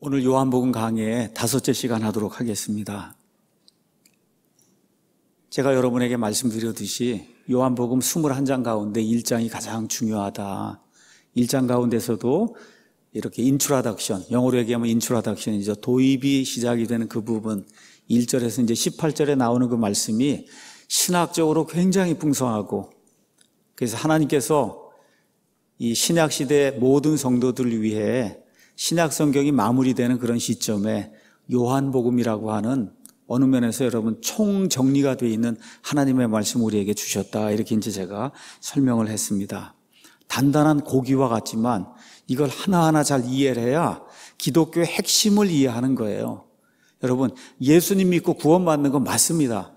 오늘 요한복음 강의의 다섯째 시간 하도록 하겠습니다. 제가 여러분에게 말씀드렸듯이 요한복음 21장 가운데 1장이 가장 중요하다. 1장 가운데서도 이렇게 인출하닥션, 영어로 얘기하면 인출하닥션이죠. 도입이 시작이 되는 그 부분, 1절에서 이제 18절에 나오는 그 말씀이 신학적으로 굉장히 풍성하고 그래서 하나님께서 이 신약 시대 모든 성도들을 위해 신약 성경이 마무리되는 그런 시점에 요한복음이라고 하는 어느 면에서 여러분 총 정리가 되어 있는 하나님의 말씀 우리에게 주셨다. 이렇게 이제 제가 설명을 했습니다. 단단한 고기와 같지만 이걸 하나하나 잘 이해를 해야 기독교의 핵심을 이해하는 거예요. 여러분, 예수님 믿고 구원받는 건 맞습니다.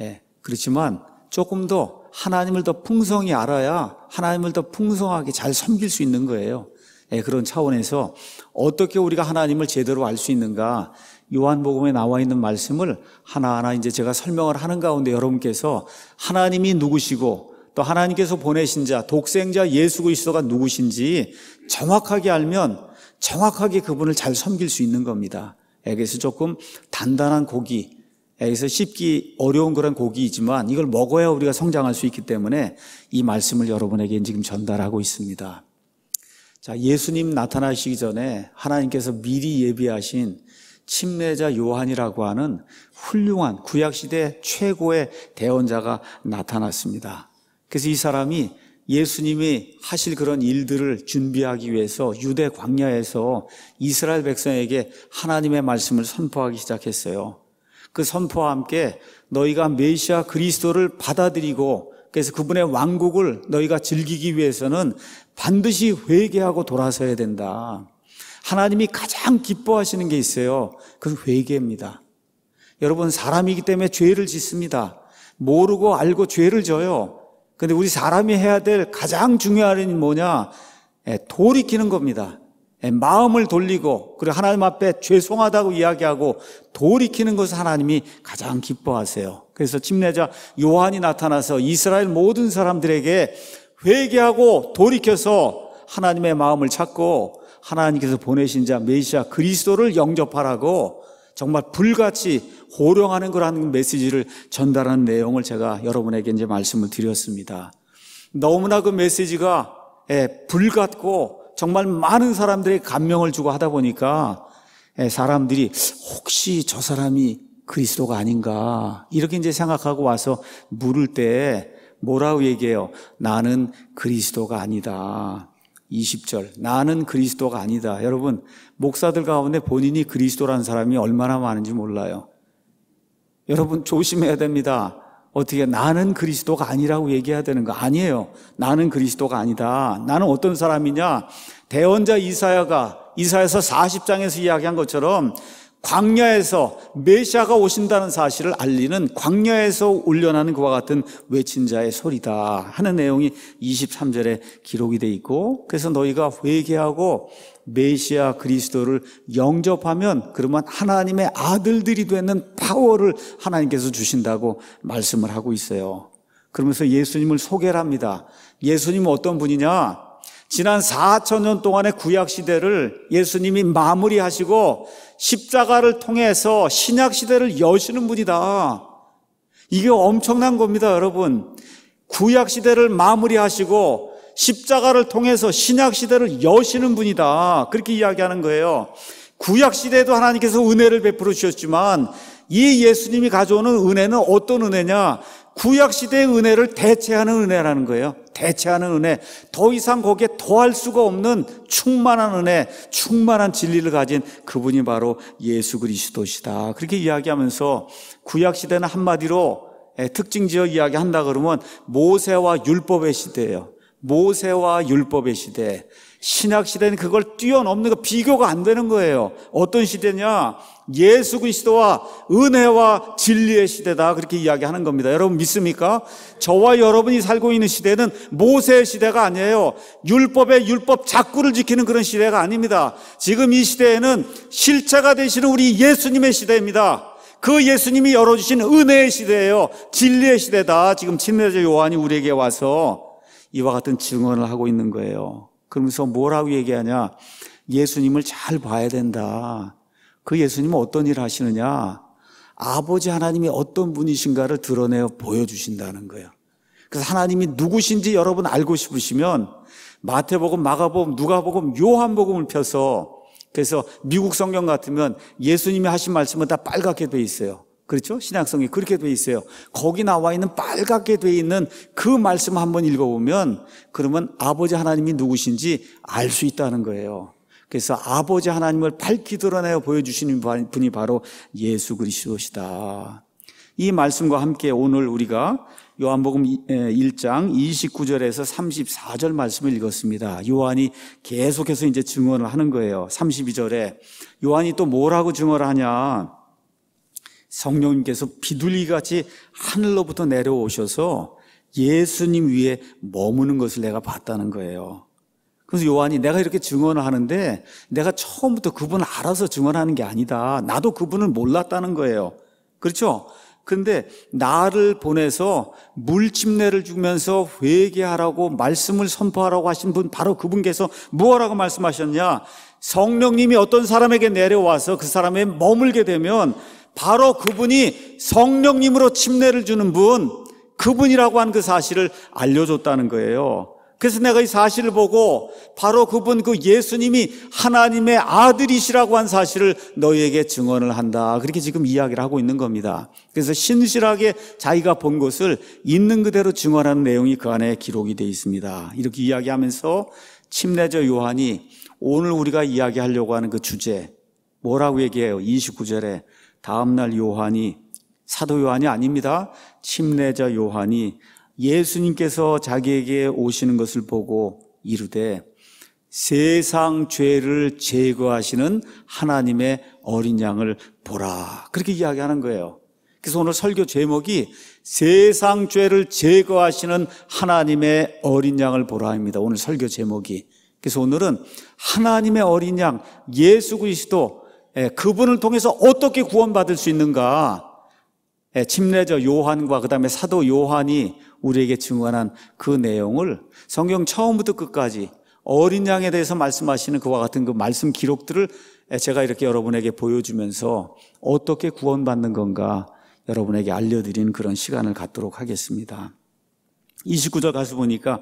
예, 그렇지만 조금 더 하나님을 더 풍성히 알아야 하나님을 더 풍성하게 잘 섬길 수 있는 거예요. 예, 그런 차원에서 어떻게 우리가 하나님을 제대로 알 수 있는가 요한복음에 나와 있는 말씀을 하나하나 이제 제가 설명을 하는 가운데 여러분께서 하나님이 누구시고 또 하나님께서 보내신 자 독생자 예수 그리스도가 누구신지 정확하게 알면 정확하게 그분을 잘 섬길 수 있는 겁니다. 에게서 조금 단단한 고기 에게서 씹기 어려운 그런 고기이지만 이걸 먹어야 우리가 성장할 수 있기 때문에 이 말씀을 여러분에게 지금 전달하고 있습니다. 자, 예수님 나타나시기 전에 하나님께서 미리 예비하신 침례자 요한이라고 하는 훌륭한 구약시대 최고의 대원자가 나타났습니다. 그래서 이 사람이 예수님이 하실 그런 일들을 준비하기 위해서 유대 광야에서 이스라엘 백성에게 하나님의 말씀을 선포하기 시작했어요. 그 선포와 함께 너희가 메시아 그리스도를 받아들이고 그래서 그분의 왕국을 너희가 즐기기 위해서는 반드시 회개하고 돌아서야 된다. 하나님이 가장 기뻐하시는 게 있어요. 그건 회개입니다. 여러분 사람이기 때문에 죄를 짓습니다. 모르고 알고 죄를 져요. 근데 우리 사람이 해야 될 가장 중요한 일이 뭐냐? 예, 돌이키는 겁니다. 예, 마음을 돌리고 그리고 하나님 앞에 죄송하다고 이야기하고 돌이키는 것을 하나님이 가장 기뻐하세요. 그래서 침례자 요한이 나타나서 이스라엘 모든 사람들에게 회개하고 돌이켜서 하나님의 마음을 찾고 하나님께서 보내신 자 메시아 그리스도를 영접하라고 정말 불같이 호령하는 거라는 메시지를 전달하는 내용을 제가 여러분에게 이제 말씀을 드렸습니다. 너무나 그 메시지가 예, 불같고 정말 많은 사람들의 감명을 주고 하다 보니까 예, 사람들이 혹시 저 사람이 그리스도가 아닌가 이렇게 이제 생각하고 와서 물을 때 뭐라고 얘기해요? 나는 그리스도가 아니다. 20절. 나는 그리스도가 아니다. 여러분, 목사들 가운데 본인이 그리스도라는 사람이 얼마나 많은지 몰라요. 여러분, 조심해야 됩니다. 어떻게 나는 그리스도가 아니라고 얘기해야 되는 거 아니에요. 나는 그리스도가 아니다. 나는 어떤 사람이냐? 대원자 이사야가 이사야서 40장에서 이야기한 것처럼 광야에서 메시아가 오신다는 사실을 알리는 광야에서 울려나는 그와 같은 외친 자의 소리다 하는 내용이 23절에 기록이 돼 있고 그래서 너희가 회개하고 메시아 그리스도를 영접하면 그러면 하나님의 아들들이 되는 파워를 하나님께서 주신다고 말씀을 하고 있어요. 그러면서 예수님을 소개를 합니다. 예수님은 어떤 분이냐? 지난 4천년 동안의 구약 시대를 예수님이 마무리하시고 십자가를 통해서 신약 시대를 여시는 분이다. 이게 엄청난 겁니다, 여러분. 구약 시대를 마무리하시고 십자가를 통해서 신약 시대를 여시는 분이다. 그렇게 이야기하는 거예요. 구약 시대에도 하나님께서 은혜를 베풀어 주셨지만 이 예수님이 가져오는 은혜는 어떤 은혜냐? 구약시대의 은혜를 대체하는 은혜라는 거예요. 대체하는 은혜. 더 이상 거기에 더할 수가 없는 충만한 은혜, 충만한 진리를 가진 그분이 바로 예수 그리스도시다. 그렇게 이야기하면서 구약시대는 한마디로 예, 특징 지어 이야기한다 그러면 모세와 율법의 시대예요. 모세와 율법의 시대. 신약 시대는 그걸 뛰어넘는 거 비교가 안 되는 거예요. 어떤 시대냐? 예수 그리스도와 은혜와 진리의 시대다 그렇게 이야기하는 겁니다. 여러분 믿습니까? 저와 여러분이 살고 있는 시대는 모세의 시대가 아니에요. 율법의 율법 자꾸를 지키는 그런 시대가 아닙니다. 지금 이 시대에는 실체가 되시는 우리 예수님의 시대입니다. 그 예수님이 열어주신 은혜의 시대예요. 진리의 시대다. 지금 침례자 요한이 우리에게 와서 이와 같은 증언을 하고 있는 거예요. 그러면서 뭐라고 얘기하냐? 예수님을 잘 봐야 된다. 그 예수님은 어떤 일을 하시느냐? 아버지 하나님이 어떤 분이신가를 드러내어 보여주신다는 거예요. 그래서 하나님이 누구신지 여러분 알고 싶으시면 마태복음, 마가복음, 누가복음, 요한복음을 펴서 그래서 미국 성경 같으면 예수님이 하신 말씀은 다 빨갛게 돼 있어요. 그렇죠? 신약성이 그렇게 돼 있어요. 거기 나와 있는 빨갛게 돼 있는 그 말씀 한번 읽어보면 그러면 아버지 하나님이 누구신지 알 수 있다는 거예요. 그래서 아버지 하나님을 밝히 드러내어 보여주시는 분이 바로 예수 그리스도시다. 이 말씀과 함께 오늘 우리가 요한복음 1장 29절에서 34절 말씀을 읽었습니다. 요한이 계속해서 이제 증언을 하는 거예요. 32절에 요한이 또 뭐라고 증언을 하냐? 성령님께서 비둘기같이 하늘로부터 내려오셔서 예수님 위에 머무는 것을 내가 봤다는 거예요. 그래서 요한이 내가 이렇게 증언을 하는데 내가 처음부터 그분을 알아서 증언하는 게 아니다. 나도 그분을 몰랐다는 거예요. 그렇죠? 근데 나를 보내서 물침례를 주면서 회개하라고 말씀을 선포하라고 하신 분 바로 그분께서 무엇라고 말씀하셨냐? 성령님이 어떤 사람에게 내려와서 그 사람에 머물게 되면 바로 그분이 성령님으로 침례를 주는 분, 그분이라고 한 그 사실을 알려줬다는 거예요. 그래서 내가 이 사실을 보고 바로 그분 그 예수님이 하나님의 아들이시라고 한 사실을 너희에게 증언을 한다. 그렇게 지금 이야기를 하고 있는 겁니다. 그래서 신실하게 자기가 본 것을 있는 그대로 증언하는 내용이 그 안에 기록이 되어 있습니다. 이렇게 이야기하면서 침례자 요한이 오늘 우리가 이야기하려고 하는 그 주제 뭐라고 얘기해요? 29절에 다음날 요한이 사도 요한이 아닙니다. 침례자 요한이 예수님께서 자기에게 오시는 것을 보고 이르되 세상 죄를 제거하시는 하나님의 어린 양을 보라. 그렇게 이야기하는 거예요. 그래서 오늘 설교 제목이 세상 죄를 제거하시는 하나님의 어린 양을 보라입니다. 오늘 설교 제목이. 그래서 오늘은 하나님의 어린 양, 예수 그리스도, 예, 그분을 통해서 어떻게 구원받을 수 있는가? 예, 침례자 요한과 그 다음에 사도 요한이 우리에게 증언한 그 내용을 성경 처음부터 끝까지 어린 양에 대해서 말씀하시는 그와 같은 그 말씀 기록들을 예, 제가 이렇게 여러분에게 보여주면서 어떻게 구원받는 건가 여러분에게 알려드린 그런 시간을 갖도록 하겠습니다. 29절 가서 보니까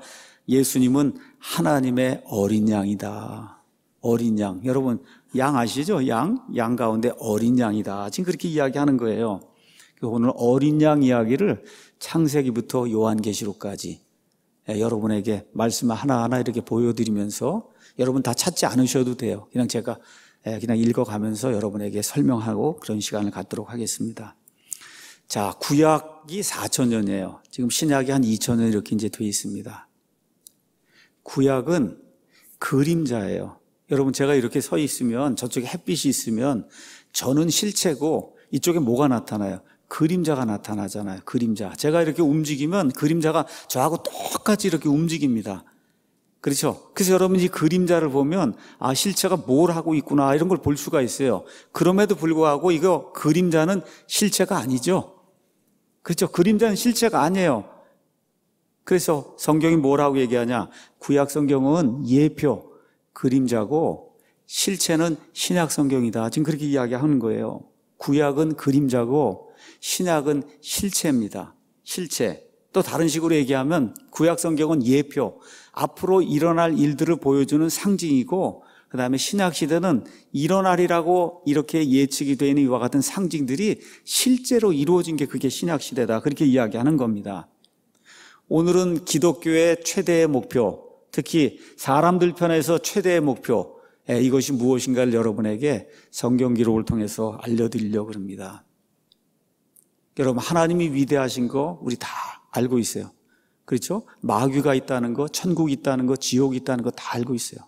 예수님은 하나님의 어린 양이다. 어린 양. 여러분, 양 아시죠? 양? 양 가운데 어린 양이다. 지금 그렇게 이야기하는 거예요. 그 오늘 어린 양 이야기를 창세기부터 요한계시록까지 예, 여러분에게 말씀 하나하나 이렇게 보여드리면서 여러분 다 찾지 않으셔도 돼요. 그냥 제가 예, 그냥 읽어가면서 여러분에게 설명하고 그런 시간을 갖도록 하겠습니다. 자, 구약이 4천년이에요 지금 신약이 한 2천년 이렇게 이제 돼 있습니다. 구약은 그림자예요. 여러분 제가 이렇게 서 있으면 저쪽에 햇빛이 있으면 저는 실체고 이쪽에 뭐가 나타나요? 그림자가 나타나잖아요. 그림자. 제가 이렇게 움직이면 그림자가 저하고 똑같이 이렇게 움직입니다. 그렇죠? 그래서 여러분이 그림자를 보면 아 실체가 뭘 하고 있구나 이런 걸 볼 수가 있어요. 그럼에도 불구하고 이거 그림자는 실체가 아니죠. 그렇죠? 그림자는 실체가 아니에요. 그래서 성경이 뭐라고 얘기하냐? 구약 성경은 예표, 그림자고 실체는 신약 성경이다. 지금 그렇게 이야기하는 거예요. 구약은 그림자고 신약은 실체입니다. 실체. 또 다른 식으로 얘기하면 구약 성경은 예표, 앞으로 일어날 일들을 보여주는 상징이고 그 다음에 신약시대는 일어날이라고 이렇게 예측이 되는 이와 같은 상징들이 실제로 이루어진 게 그게 신약시대다. 그렇게 이야기하는 겁니다. 오늘은 기독교의 최대의 목표, 특히 사람들 편에서 최대의 목표, 예, 이것이 무엇인가를 여러분에게 성경 기록을 통해서 알려드리려고 합니다. 여러분, 하나님이 위대하신 거 우리 다 알고 있어요. 그렇죠? 마귀가 있다는 거, 천국이 있다는 거, 지옥이 있다는 거 다 알고 있어요.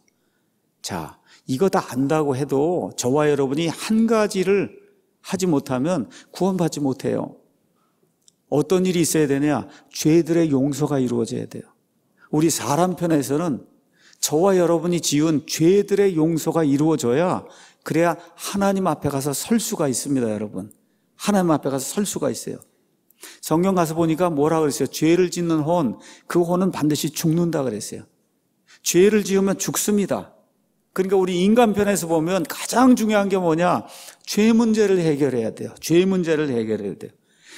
자, 이거 다 안다고 해도 저와 여러분이 한 가지를 하지 못하면 구원받지 못해요. 어떤 일이 있어야 되냐? 죄들의 용서가 이루어져야 돼요. 우리 사람 편에서는 저와 여러분이 지은 죄들의 용서가 이루어져야 그래야 하나님 앞에 가서 설 수가 있습니다, 여러분. 하나님 앞에 가서 설 수가 있어요. 성경 가서 보니까 뭐라 그랬어요? 죄를 짓는 혼, 그 혼은 반드시 죽는다 그랬어요. 죄를 지으면 죽습니다. 그러니까 우리 인간 편에서 보면 가장 중요한 게 뭐냐? 죄 문제를 해결해야 돼요. 죄 문제를 해결해야 돼요.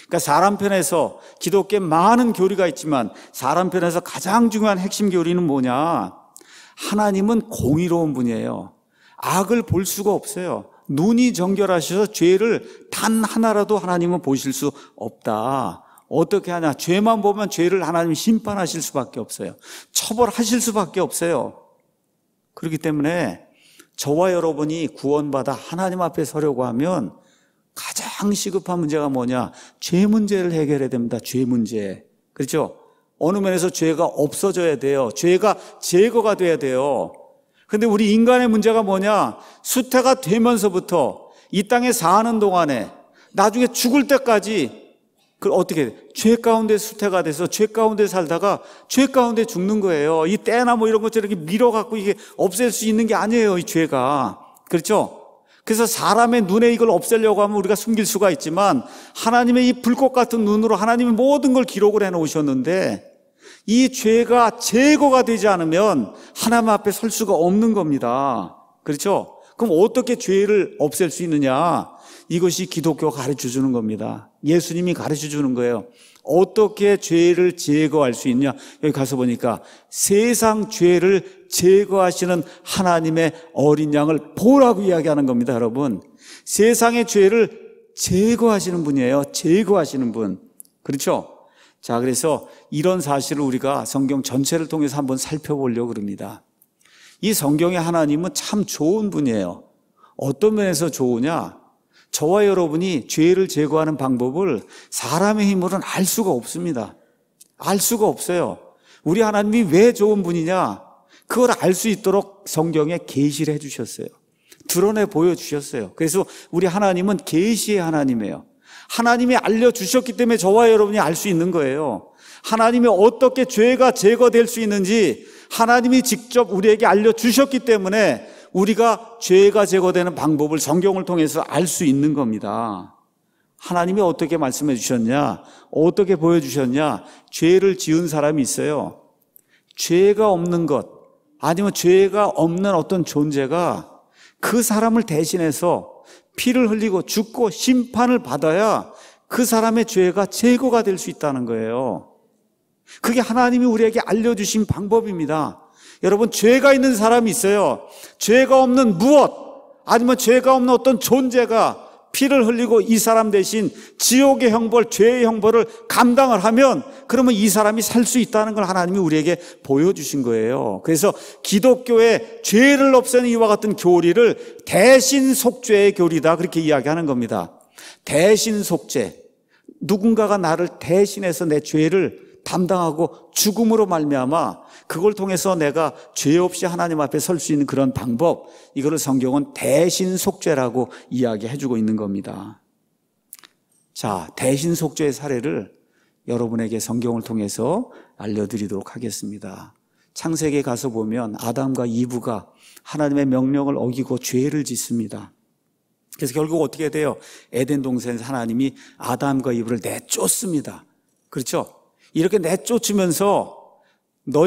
그러니까 사람 편에서 기독교에 많은 교리가 있지만 사람 편에서 가장 중요한 핵심 교리는 뭐냐? 하나님은 공의로운 분이에요. 악을 볼 수가 없어요. 눈이 정결하셔서 죄를 단 하나라도 하나님은 보실 수 없다. 어떻게 하냐? 죄만 보면 죄를 하나님 심판하실 수밖에 없어요. 처벌하실 수밖에 없어요. 그렇기 때문에 저와 여러분이 구원받아 하나님 앞에 서려고 하면 가장 시급한 문제가 뭐냐? 죄 문제를 해결해야 됩니다. 죄 문제. 그렇죠? 어느 면에서 죄가 없어져야 돼요. 죄가 제거가 돼야 돼요. 근데 우리 인간의 문제가 뭐냐? 수태가 되면서부터 이 땅에 사는 동안에 나중에 죽을 때까지 그 어떻게 돼? 죄 가운데 수태가 돼서 죄 가운데 살다가 죄 가운데 죽는 거예요. 이 때나 뭐 이런 것처럼 이렇게 밀어 갖고 이게 없앨 수 있는 게 아니에요, 이 죄가. 그렇죠? 그래서 사람의 눈에 이걸 없애려고 하면 우리가 숨길 수가 있지만 하나님의 이 불꽃 같은 눈으로 하나님이 모든 걸 기록을 해 놓으셨는데 이 죄가 제거가 되지 않으면 하나님 앞에 설 수가 없는 겁니다. 그렇죠? 그럼 어떻게 죄를 없앨 수 있느냐? 이것이 기독교가 가르쳐 주는 겁니다. 예수님이 가르쳐 주는 거예요. 어떻게 죄를 제거할 수 있냐? 여기 가서 보니까 세상 죄를 제거하시는 하나님의 어린 양을 보라고 이야기하는 겁니다, 여러분. 세상의 죄를 제거하시는 분이에요. 제거하시는 분. 그렇죠? 자, 그래서 이런 사실을 우리가 성경 전체를 통해서 한번 살펴보려고 그럽니다. 이 성경의 하나님은 참 좋은 분이에요. 어떤 면에서 좋으냐? 저와 여러분이 죄를 제거하는 방법을 사람의 힘으로는 알 수가 없습니다. 알 수가 없어요. 우리 하나님이 왜 좋은 분이냐? 그걸 알 수 있도록 성경에 계시를 해주셨어요. 드러내 보여주셨어요. 그래서 우리 하나님은 계시의 하나님이에요. 하나님이 알려주셨기 때문에 저와 여러분이 알 수 있는 거예요. 하나님이 어떻게 죄가 제거될 수 있는지 하나님이 직접 우리에게 알려주셨기 때문에 우리가 죄가 제거되는 방법을 성경을 통해서 알 수 있는 겁니다. 하나님이 어떻게 말씀해 주셨냐? 어떻게 보여주셨냐? 죄를 지은 사람이 있어요. 죄가 없는 것, 아니면 죄가 없는 어떤 존재가 그 사람을 대신해서 피를 흘리고 죽고 심판을 받아야 그 사람의 죄가 제거가 될 수 있다는 거예요. 그게 하나님이 우리에게 알려주신 방법입니다. 여러분, 죄가 있는 사람이 있어요. 죄가 없는 무엇, 아니면 죄가 없는 어떤 존재가 피를 흘리고 이 사람 대신 지옥의 형벌, 죄의 형벌을 감당을 하면 그러면 이 사람이 살 수 있다는 걸 하나님이 우리에게 보여주신 거예요. 그래서 기독교의 죄를 없애는 이와 같은 교리를 대신 속죄의 교리다. 그렇게 이야기하는 겁니다. 대신 속죄. 누군가가 나를 대신해서 내 죄를 담당하고 죽음으로 말미암아 그걸 통해서 내가 죄 없이 하나님 앞에 설 수 있는 그런 방법 이거를 성경은 대신 속죄라고 이야기해 주고 있는 겁니다. 자, 대신 속죄의 사례를 여러분에게 성경을 통해서 알려드리도록 하겠습니다. 창세기에 가서 보면 아담과 이브가 하나님의 명령을 어기고 죄를 짓습니다. 그래서 결국 어떻게 돼요? 에덴 동산에서 하나님이 아담과 이브를 내쫓습니다. 그렇죠? 이렇게 내쫓으면서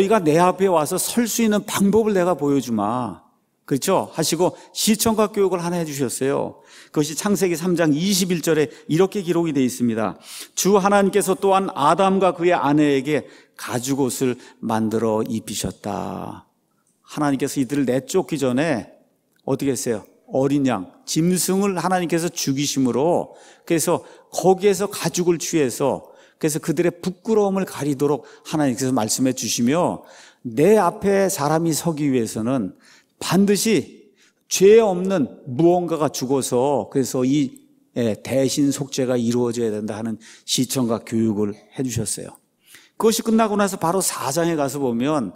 너희가 내 앞에 와서 설 수 있는 방법을 내가 보여주마. 그렇죠? 하시고 시청과 교육을 하나 해주셨어요. 그것이 창세기 3장 21절에 이렇게 기록이 되어 있습니다. 주 하나님께서 또한 아담과 그의 아내에게 가죽옷을 만들어 입히셨다. 하나님께서 이들을 내쫓기 전에 어떻게 했어요? 어린 양, 짐승을 하나님께서 죽이심으로 그래서 거기에서 가죽을 취해서 그래서 그들의 부끄러움을 가리도록 하나님께서 말씀해 주시며 내 앞에 사람이 서기 위해서는 반드시 죄 없는 무언가가 죽어서 그래서 이 예, 대신 속죄가 이루어져야 된다 하는 시청과 교육을 해 주셨어요. 그것이 끝나고 나서 바로 4장에 가서 보면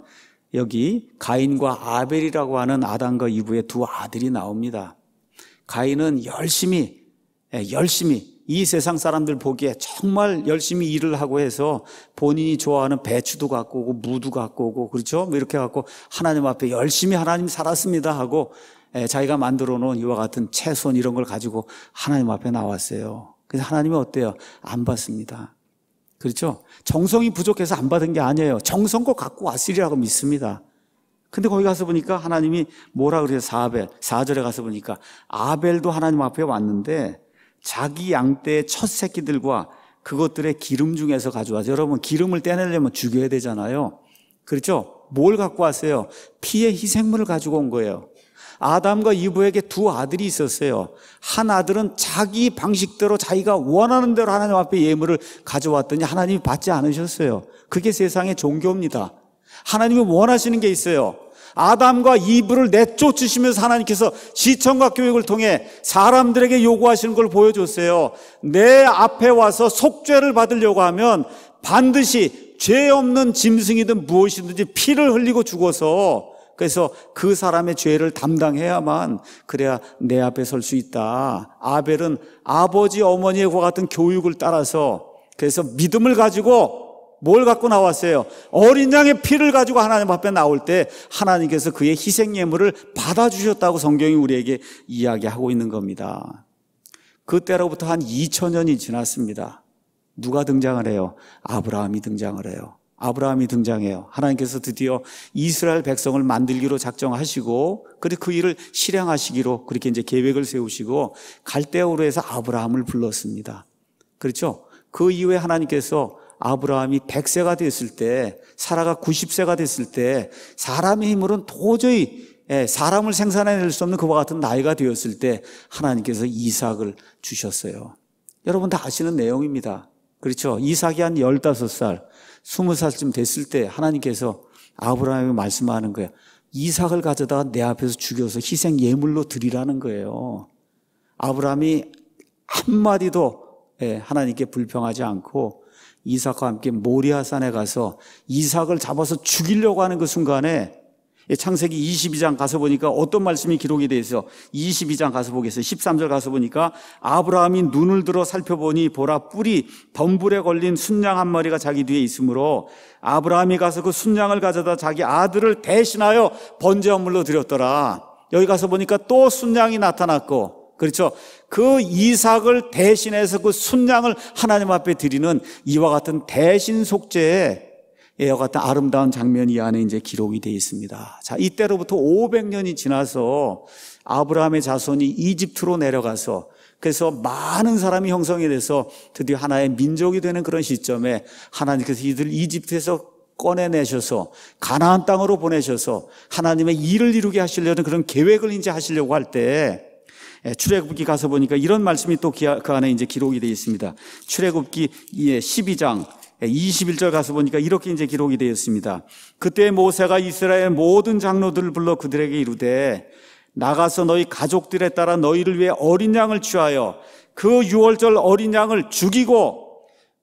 여기 가인과 아벨이라고 하는 아담과 이브의 두 아들이 나옵니다. 가인은 열심히 예, 열심히 이 세상 사람들 보기에 정말 열심히 일을 하고 해서 본인이 좋아하는 배추도 갖고 오고 무도 갖고 오고 그렇죠? 뭐 이렇게 갖고 하나님 앞에 열심히 하나님 살았습니다 하고 예, 자기가 만들어 놓은 이와 같은 채손 이런 걸 가지고 하나님 앞에 나왔어요. 그래서 하나님은 어때요? 안 받습니다. 그렇죠? 정성이 부족해서 안 받은 게 아니에요. 정성껏 갖고 왔으리라고 믿습니다. 근데 거기 가서 보니까 하나님이 뭐라 그래요? 4벨. 4절에 가서 보니까 아벨도 하나님 앞에 왔는데 자기 양떼의 첫 새끼들과 그것들의 기름 중에서 가져와서 여러분 기름을 떼내려면 죽여야 되잖아요. 그렇죠? 뭘 갖고 왔어요? 피의 희생물을 가지고 온 거예요. 아담과 이브에게 두 아들이 있었어요. 한 아들은 자기 방식대로 자기가 원하는 대로 하나님 앞에 예물을 가져왔더니 하나님이 받지 않으셨어요. 그게 세상의 종교입니다. 하나님이 원하시는 게 있어요. 아담과 이브를 내쫓으시면서 하나님께서 시청과 교육을 통해 사람들에게 요구하시는 걸 보여줬어요. 내 앞에 와서 속죄를 받으려고 하면 반드시 죄 없는 짐승이든 무엇이든지 피를 흘리고 죽어서 그래서 그 사람의 죄를 담당해야만 그래야 내 앞에 설 수 있다. 아벨은 아버지 어머니와 같은 교육을 따라서 그래서 믿음을 가지고 뭘 갖고 나왔어요? 어린 양의 피를 가지고 하나님 앞에 나올 때 하나님께서 그의 희생 예물을 받아주셨다고 성경이 우리에게 이야기하고 있는 겁니다. 그때로부터 한 2000년이 지났습니다. 누가 등장을 해요? 아브라함이 등장을 해요. 아브라함이 등장해요. 하나님께서 드디어 이스라엘 백성을 만들기로 작정하시고, 그리고 그 일을 실행하시기로 그렇게 이제 계획을 세우시고, 갈대아우로에서 아브라함을 불렀습니다. 그렇죠? 그 이후에 하나님께서 아브라함이 100세가 됐을 때, 사라가 90세가 됐을 때, 사람의 힘으로는 도저히 예, 사람을 생산해낼 수 없는 그와 같은 나이가 되었을 때 하나님께서 이삭을 주셨어요. 여러분 다 아시는 내용입니다. 그렇죠? 이삭이 한 15살, 20살쯤 됐을 때 하나님께서 아브라함에게 말씀하는 거예요. 이삭을 가져다가 내 앞에서 죽여서 희생 예물로 드리라는 거예요. 아브라함이 한마디도 예, 하나님께 불평하지 않고 이삭과 함께 모리아산에 가서 이삭을 잡아서 죽이려고 하는 그 순간에 창세기 22장 가서 보니까 어떤 말씀이 기록이 되어 있어. 22장 가서 보겠어요. 13절 가서 보니까 아브라함이 눈을 들어 살펴보니 보라 뿔이 덤불에 걸린 순양 한 마리가 자기 뒤에 있으므로 아브라함이 가서 그 순양을 가져다 자기 아들을 대신하여 번제헌물로 드렸더라. 여기 가서 보니까 또 순양이 나타났고 그렇죠? 그 이삭을 대신해서 그 순양을 하나님 앞에 드리는 이와 같은 대신 속죄에 이와 같은 아름다운 장면이 안에 이제 기록이 되어 있습니다. 자, 이때로부터 500년이 지나서 아브라함의 자손이 이집트로 내려가서 그래서 많은 사람이 형성이 돼서 드디어 하나의 민족이 되는 그런 시점에 하나님께서 이들 이집트에서 꺼내내셔서 가나안 땅으로 보내셔서 하나님의 일을 이루게 하시려는 그런 계획을 이제 하시려고 할때 예, 출애굽기 가서 보니까 이런 말씀이 또 그 안에 이제 기록이 되어 있습니다. 출애굽기 12장 21절 예, 가서 보니까 이렇게 이제 기록이 되어 있습니다. 그때 모세가 이스라엘 모든 장로들을 불러 그들에게 이르되 나가서 너희 가족들에 따라 너희를 위해 어린 양을 취하여 그6월절 어린 양을 죽이고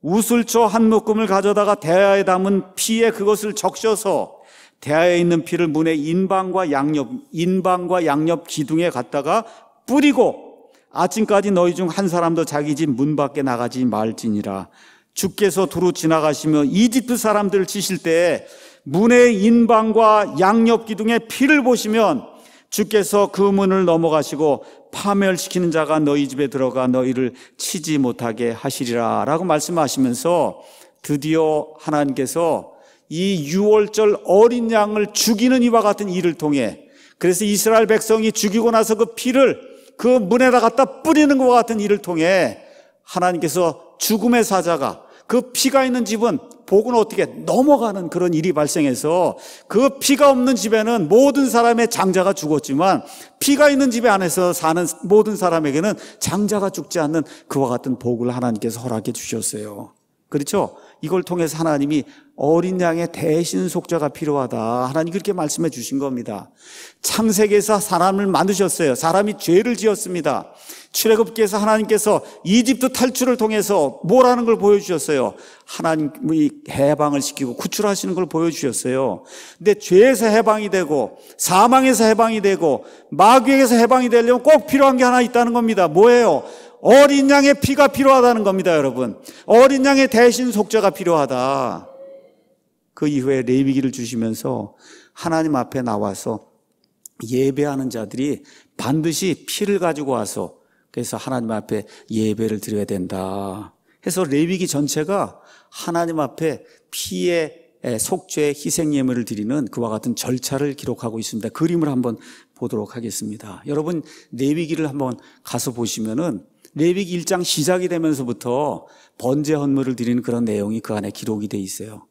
우슬초 한 묶음을 가져다가 대야에 담은 피에 그것을 적셔서 대야에 있는 피를 문에 인방과 양옆 인방과 양옆 기둥에 갖다가 뿌리고 아침까지 너희 중 한 사람도 자기 집 문 밖에 나가지 말지니라 주께서 두루 지나가시며 이집트 사람들을 치실 때 문의 인방과 양옆 기둥의 피를 보시면 주께서 그 문을 넘어가시고 파멸시키는 자가 너희 집에 들어가 너희를 치지 못하게 하시리라 라고 말씀하시면서 드디어 하나님께서 이 6월절 어린 양을 죽이는 이와 같은 일을 통해 그래서 이스라엘 백성이 죽이고 나서 그 피를 그 문에다 갖다 뿌리는 것과 같은 일을 통해 하나님께서 죽음의 사자가 그 피가 있는 집은 복은 어떻게 넘어가는 그런 일이 발생해서 그 피가 없는 집에는 모든 사람의 장자가 죽었지만 피가 있는 집에 안에서 사는 모든 사람에게는 장자가 죽지 않는 그와 같은 복을 하나님께서 허락해 주셨어요. 그렇죠? 이걸 통해서 하나님이 어린 양의 대신 속자가 필요하다. 하나님 그렇게 말씀해 주신 겁니다. 창세기에서 사람을 만드셨어요. 사람이 죄를 지었습니다. 출애굽기에서 하나님께서 이집트 탈출을 통해서 뭐라는 걸 보여주셨어요. 하나님이 해방을 시키고 구출하시는 걸 보여주셨어요. 근데 죄에서 해방이 되고 사망에서 해방이 되고 마귀에게서 해방이 되려면 꼭 필요한 게 하나 있다는 겁니다. 뭐예요? 어린 양의 피가 필요하다는 겁니다, 여러분. 어린 양의 대신 속죄가 필요하다. 그 이후에 레위기를 주시면서 하나님 앞에 나와서 예배하는 자들이 반드시 피를 가지고 와서 그래서 하나님 앞에 예배를 드려야 된다. 해서 레위기 전체가 하나님 앞에 피의 속죄 희생 예물을 드리는 그와 같은 절차를 기록하고 있습니다. 그림을 한번 보도록 하겠습니다. 여러분 레위기를 한번 가서 보시면은 레위기 1장 시작이 되면서부터 번제 헌물을 드리는 그런 내용이 그 안에 기록이 돼 있어요.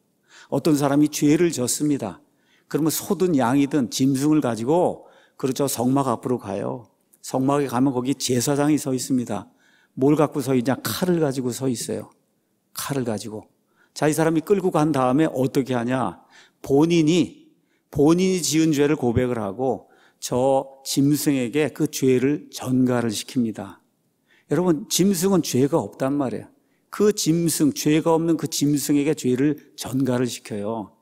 어떤 사람이 죄를 졌습니다. 그러면 소든 양이든 짐승을 가지고 그렇죠 성막 앞으로 가요. 성막에 가면 거기 제사장이 서 있습니다. 뭘 갖고 서 있냐? 칼을 가지고 서 있어요. 칼을 가지고. 자, 이 사람이 끌고 간 다음에 어떻게 하냐? 본인이, 본인이 지은 죄를 고백을 하고 저 짐승에게 그 죄를 전가를 시킵니다. 여러분, 짐승은 죄가 없단 말이에요. 그 짐승, 죄가 없는 그 짐승에게 죄를 전가를 시켜요.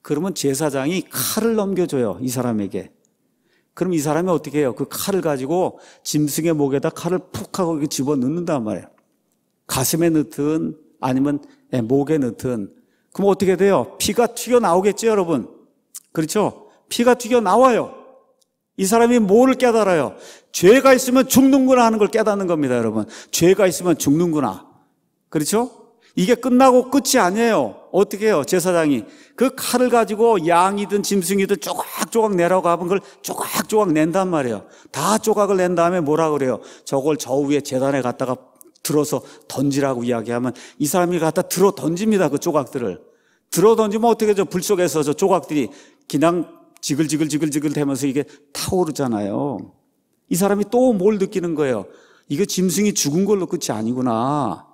그러면 제사장이 칼을 넘겨줘요. 이 사람에게. 그럼 이 사람이 어떻게 해요? 그 칼을 가지고 짐승의 목에다 칼을 푹 하고 집어 넣는단 말이에요. 가슴에 넣든 아니면 예, 목에 넣든. 그럼 어떻게 돼요? 피가 튀겨 나오겠죠, 여러분? 그렇죠? 피가 튀겨 나와요. 이 사람이 뭘 깨달아요? 죄가 있으면 죽는구나 하는 걸 깨닫는 겁니다, 여러분. 죄가 있으면 죽는구나. 그렇죠? 이게 끝나고 끝이 아니에요. 어떻게 해요? 제사장이. 그 칼을 가지고 양이든 짐승이든 조각조각 내라고 하면 그걸 조각조각 낸단 말이에요. 다 조각을 낸 다음에 뭐라 그래요? 저걸 저 위에 재단에 갖다가 들어서 던지라고 이야기하면 이 사람이 갖다 들어 던집니다. 그 조각들을. 들어 던지면 어떻게 저불 속에서 저 조각들이 그냥 지글지글지글지글 되면서 이게 타오르잖아요. 이 사람이 또 뭘 느끼는 거예요? 이거 짐승이 죽은 걸로 끝이 아니구나.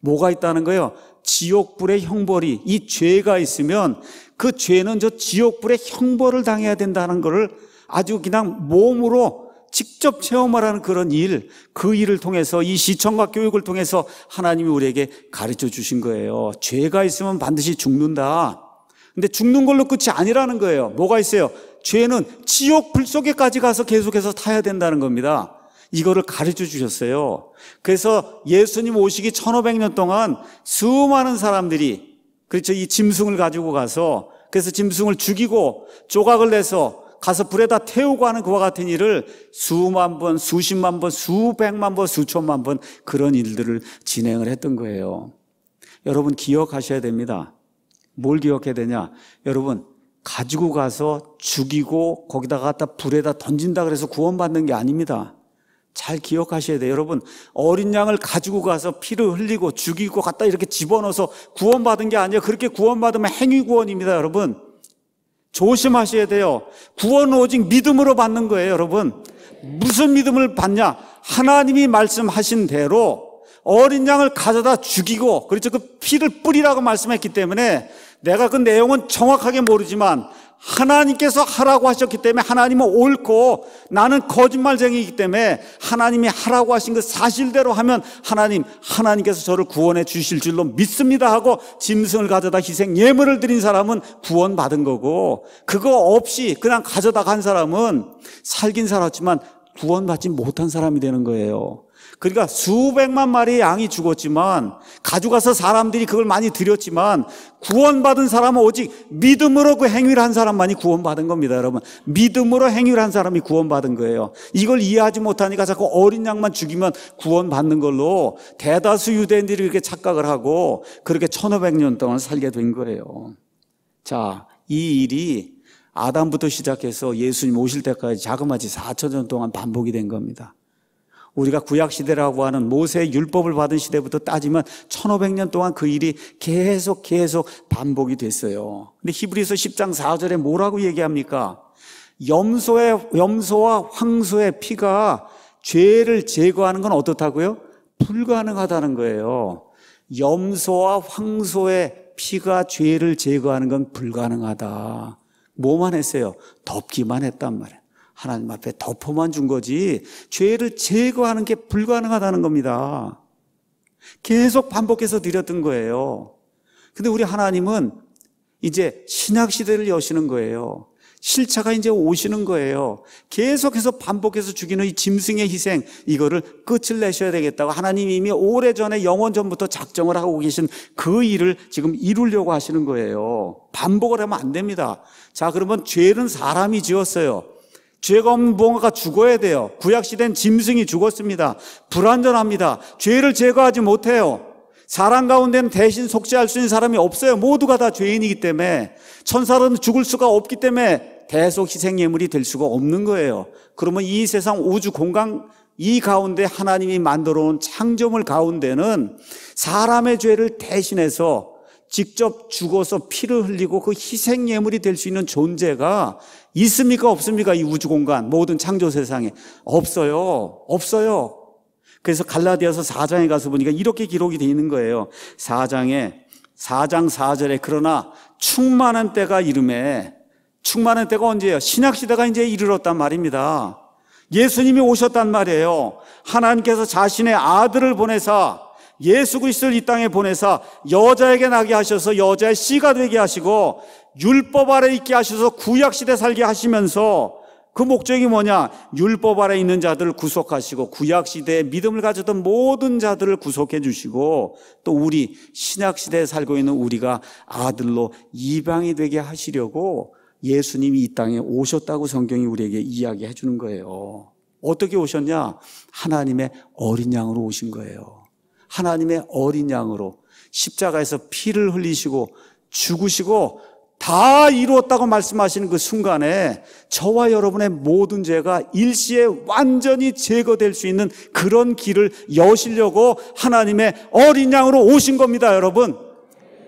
뭐가 있다는 거예요? 지옥불의 형벌이 이 죄가 있으면 그 죄는 저 지옥불의 형벌을 당해야 된다는 거를 아주 그냥 몸으로 직접 체험하라는 그런 일, 그 일을 통해서 이 시청과 교육을 통해서 하나님이 우리에게 가르쳐 주신 거예요. 죄가 있으면 반드시 죽는다. 근데 죽는 걸로 끝이 아니라는 거예요. 뭐가 있어요? 죄는 지옥 불 속에까지 가서 계속해서 타야 된다는 겁니다. 이거를 가르쳐 주셨어요. 그래서 예수님 오시기 1500년 동안 수많은 사람들이 그렇죠. 이 짐승을 가지고 가서 그래서 짐승을 죽이고 조각을 내서 가서 불에다 태우고 하는 그와 같은 일을 수만 번, 수십만 번, 수백만 번, 수천만 번 그런 일들을 진행을 했던 거예요. 여러분 기억하셔야 됩니다. 뭘 기억해야 되냐? 여러분, 가지고 가서 죽이고 거기다가 갖다 불에다 던진다 그래서 구원받는 게 아닙니다. 잘 기억하셔야 돼요. 여러분, 어린 양을 가지고 가서 피를 흘리고 죽이고 갖다 이렇게 집어넣어서 구원받은 게 아니에요. 그렇게 구원받으면 행위구원입니다, 여러분. 조심하셔야 돼요. 구원은 오직 믿음으로 받는 거예요, 여러분. 무슨 믿음을 받냐? 하나님이 말씀하신 대로 어린 양을 가져다 죽이고 그렇죠. 그 피를 뿌리라고 말씀했기 때문에 내가 그 내용은 정확하게 모르지만 하나님께서 하라고 하셨기 때문에 하나님은 옳고 나는 거짓말쟁이이기 때문에 하나님이 하라고 하신 그 사실대로 하면 하나님, 하나님께서 저를 구원해 주실 줄로 믿습니다 하고 짐승을 가져다 희생 예물을 드린 사람은 구원받은 거고 그거 없이 그냥 가져다 간 사람은 살긴 살았지만 구원받지 못한 사람이 되는 거예요. 그러니까 수백만 마리의 양이 죽었지만 가져가서 사람들이 그걸 많이 드렸지만 구원받은 사람은 오직 믿음으로 그 행위를 한 사람만이 구원받은 겁니다, 여러분. 믿음으로 행위를 한 사람이 구원받은 거예요. 이걸 이해하지 못하니까 자꾸 어린 양만 죽이면 구원받는 걸로 대다수 유대인들이 그렇게 착각을 하고 그렇게 1500년 동안 살게 된 거예요. 자, 이 일이 아담부터 시작해서 예수님 오실 때까지 자그마치 4천년 동안 반복이 된 겁니다. 우리가 구약시대라고 하는 모세의 율법을 받은 시대부터 따지면 1500년 동안 그 일이 계속 계속 반복이 됐어요. 근데 히브리서 10장 4절에 뭐라고 얘기합니까? 염소의, 염소와 황소의 피가 죄를 제거하는 건 어떻다고요? 불가능하다는 거예요. 염소와 황소의 피가 죄를 제거하는 건 불가능하다. 뭐만 했어요? 덮기만 했단 말이에요. 하나님 앞에 덮어만 준 거지 죄를 제거하는 게 불가능하다는 겁니다. 계속 반복해서 드렸던 거예요. 근데 우리 하나님은 이제 신약 시대를 여시는 거예요. 실차가 이제 오시는 거예요. 계속해서 반복해서 죽이는 이 짐승의 희생, 이거를 끝을 내셔야 되겠다고 하나님이 미 오래전에 영원전부터 작정을 하고 계신 그 일을 지금 이루려고 하시는 거예요. 반복을 하면 안 됩니다. 자, 그러면 죄는 사람이 지었어요. 죄가 없는 무언가가 죽어야 돼요. 구약시대는 짐승이 죽었습니다. 불완전합니다. 죄를 제거하지 못해요. 사람 가운데는 대신 속죄할 수 있는 사람이 없어요. 모두가 다 죄인이기 때문에. 천사는 죽을 수가 없기 때문에 대속 희생 예물이 될 수가 없는 거예요. 그러면 이 세상 우주 공간 이 가운데 하나님이 만들어 놓은 창조물 가운데는 사람의 죄를 대신해서 직접 죽어서 피를 흘리고 그 희생 예물이 될 수 있는 존재가 있습니까? 없습니까? 이 우주 공간, 모든 창조 세상에. 없어요. 없어요. 그래서 갈라디아서 4장에 가서 보니까 이렇게 기록이 되어 있는 거예요. 4장에 4장 4절에 그러나 충만한 때가 이름에 충만한 때가 언제예요? 신약 시대가 이제 이르렀단 말입니다. 예수님이 오셨단 말이에요. 하나님께서 자신의 아들을 보내사 예수 그리스도를 이 땅에 보내사 여자에게 나게 하셔서 여자의 씨가 되게 하시고 율법 아래 있게 하셔서 구약 시대 살게 하시면서 그 목적이 뭐냐? 율법 아래 있는 자들을 구속하시고 구약 시대에 믿음을 가졌던 모든 자들을 구속해 주시고 또 우리 신약 시대에 살고 있는 우리가 아들로 이방이 되게 하시려고 예수님이 이 땅에 오셨다고 성경이 우리에게 이야기해 주는 거예요. 어떻게 오셨냐? 하나님의 어린 양으로 오신 거예요. 하나님의 어린 양으로 십자가에서 피를 흘리시고 죽으시고 다 이루었다고 말씀하시는 그 순간에 저와 여러분의 모든 죄가 일시에 완전히 제거될 수 있는 그런 길을 여시려고 하나님의 어린 양으로 오신 겁니다, 여러분.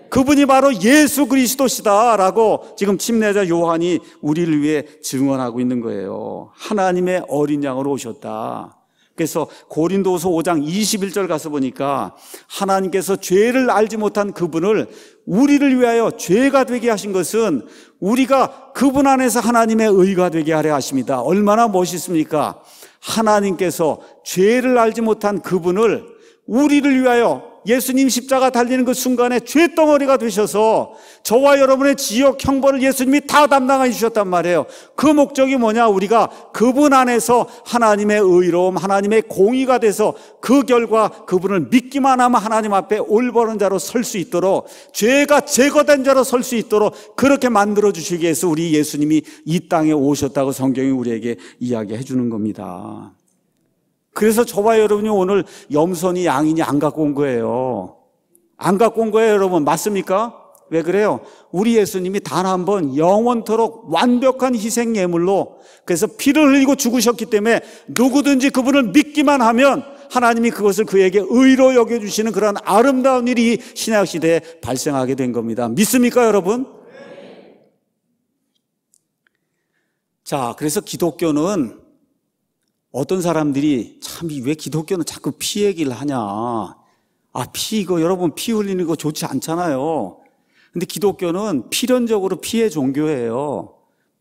그분이 바로 예수 그리스도시다라고 지금 침례자 요한이 우리를 위해 증언하고 있는 거예요. 하나님의 어린 양으로 오셨다. 그래서 고린도서 5장 21절 가서 보니까 하나님께서 죄를 알지 못한 그분을 우리를 위하여 죄가 되게 하신 것은 우리가 그분 안에서 하나님의 의가 되게 하려 하십니다. 얼마나 멋있습니까? 하나님께서 죄를 알지 못한 그분을 우리를 위하여 예수님 십자가 달리는 그 순간에 죄덩어리가 되셔서 저와 여러분의 지역 형벌을 예수님이 다 담당해 주셨단 말이에요. 그 목적이 뭐냐? 우리가 그분 안에서 하나님의 의로움, 하나님의 공의가 돼서 그 결과 그분을 믿기만 하면 하나님 앞에 올바른 자로 설 수 있도록 죄가 제거된 자로 설 수 있도록 그렇게 만들어 주시기 위해서 우리 예수님이 이 땅에 오셨다고 성경이 우리에게 이야기해 주는 겁니다. 그래서 저와 여러분이 오늘 염소니 양이니 안 갖고 온 거예요. 안 갖고 온 거예요, 여러분. 맞습니까? 왜 그래요? 우리 예수님이 단 한 번 영원토록 완벽한 희생 예물로 그래서 피를 흘리고 죽으셨기 때문에 누구든지 그분을 믿기만 하면 하나님이 그것을 그에게 의로 여겨주시는 그런 아름다운 일이 신약시대에 발생하게 된 겁니다. 믿습니까, 여러분? 자, 그래서 기독교는 어떤 사람들이 참 왜 기독교는 자꾸 피 얘기를 하냐. 아, 피 이거 여러분 피 흘리는 거 좋지 않잖아요. 근데 기독교는 필연적으로 피해 종교예요.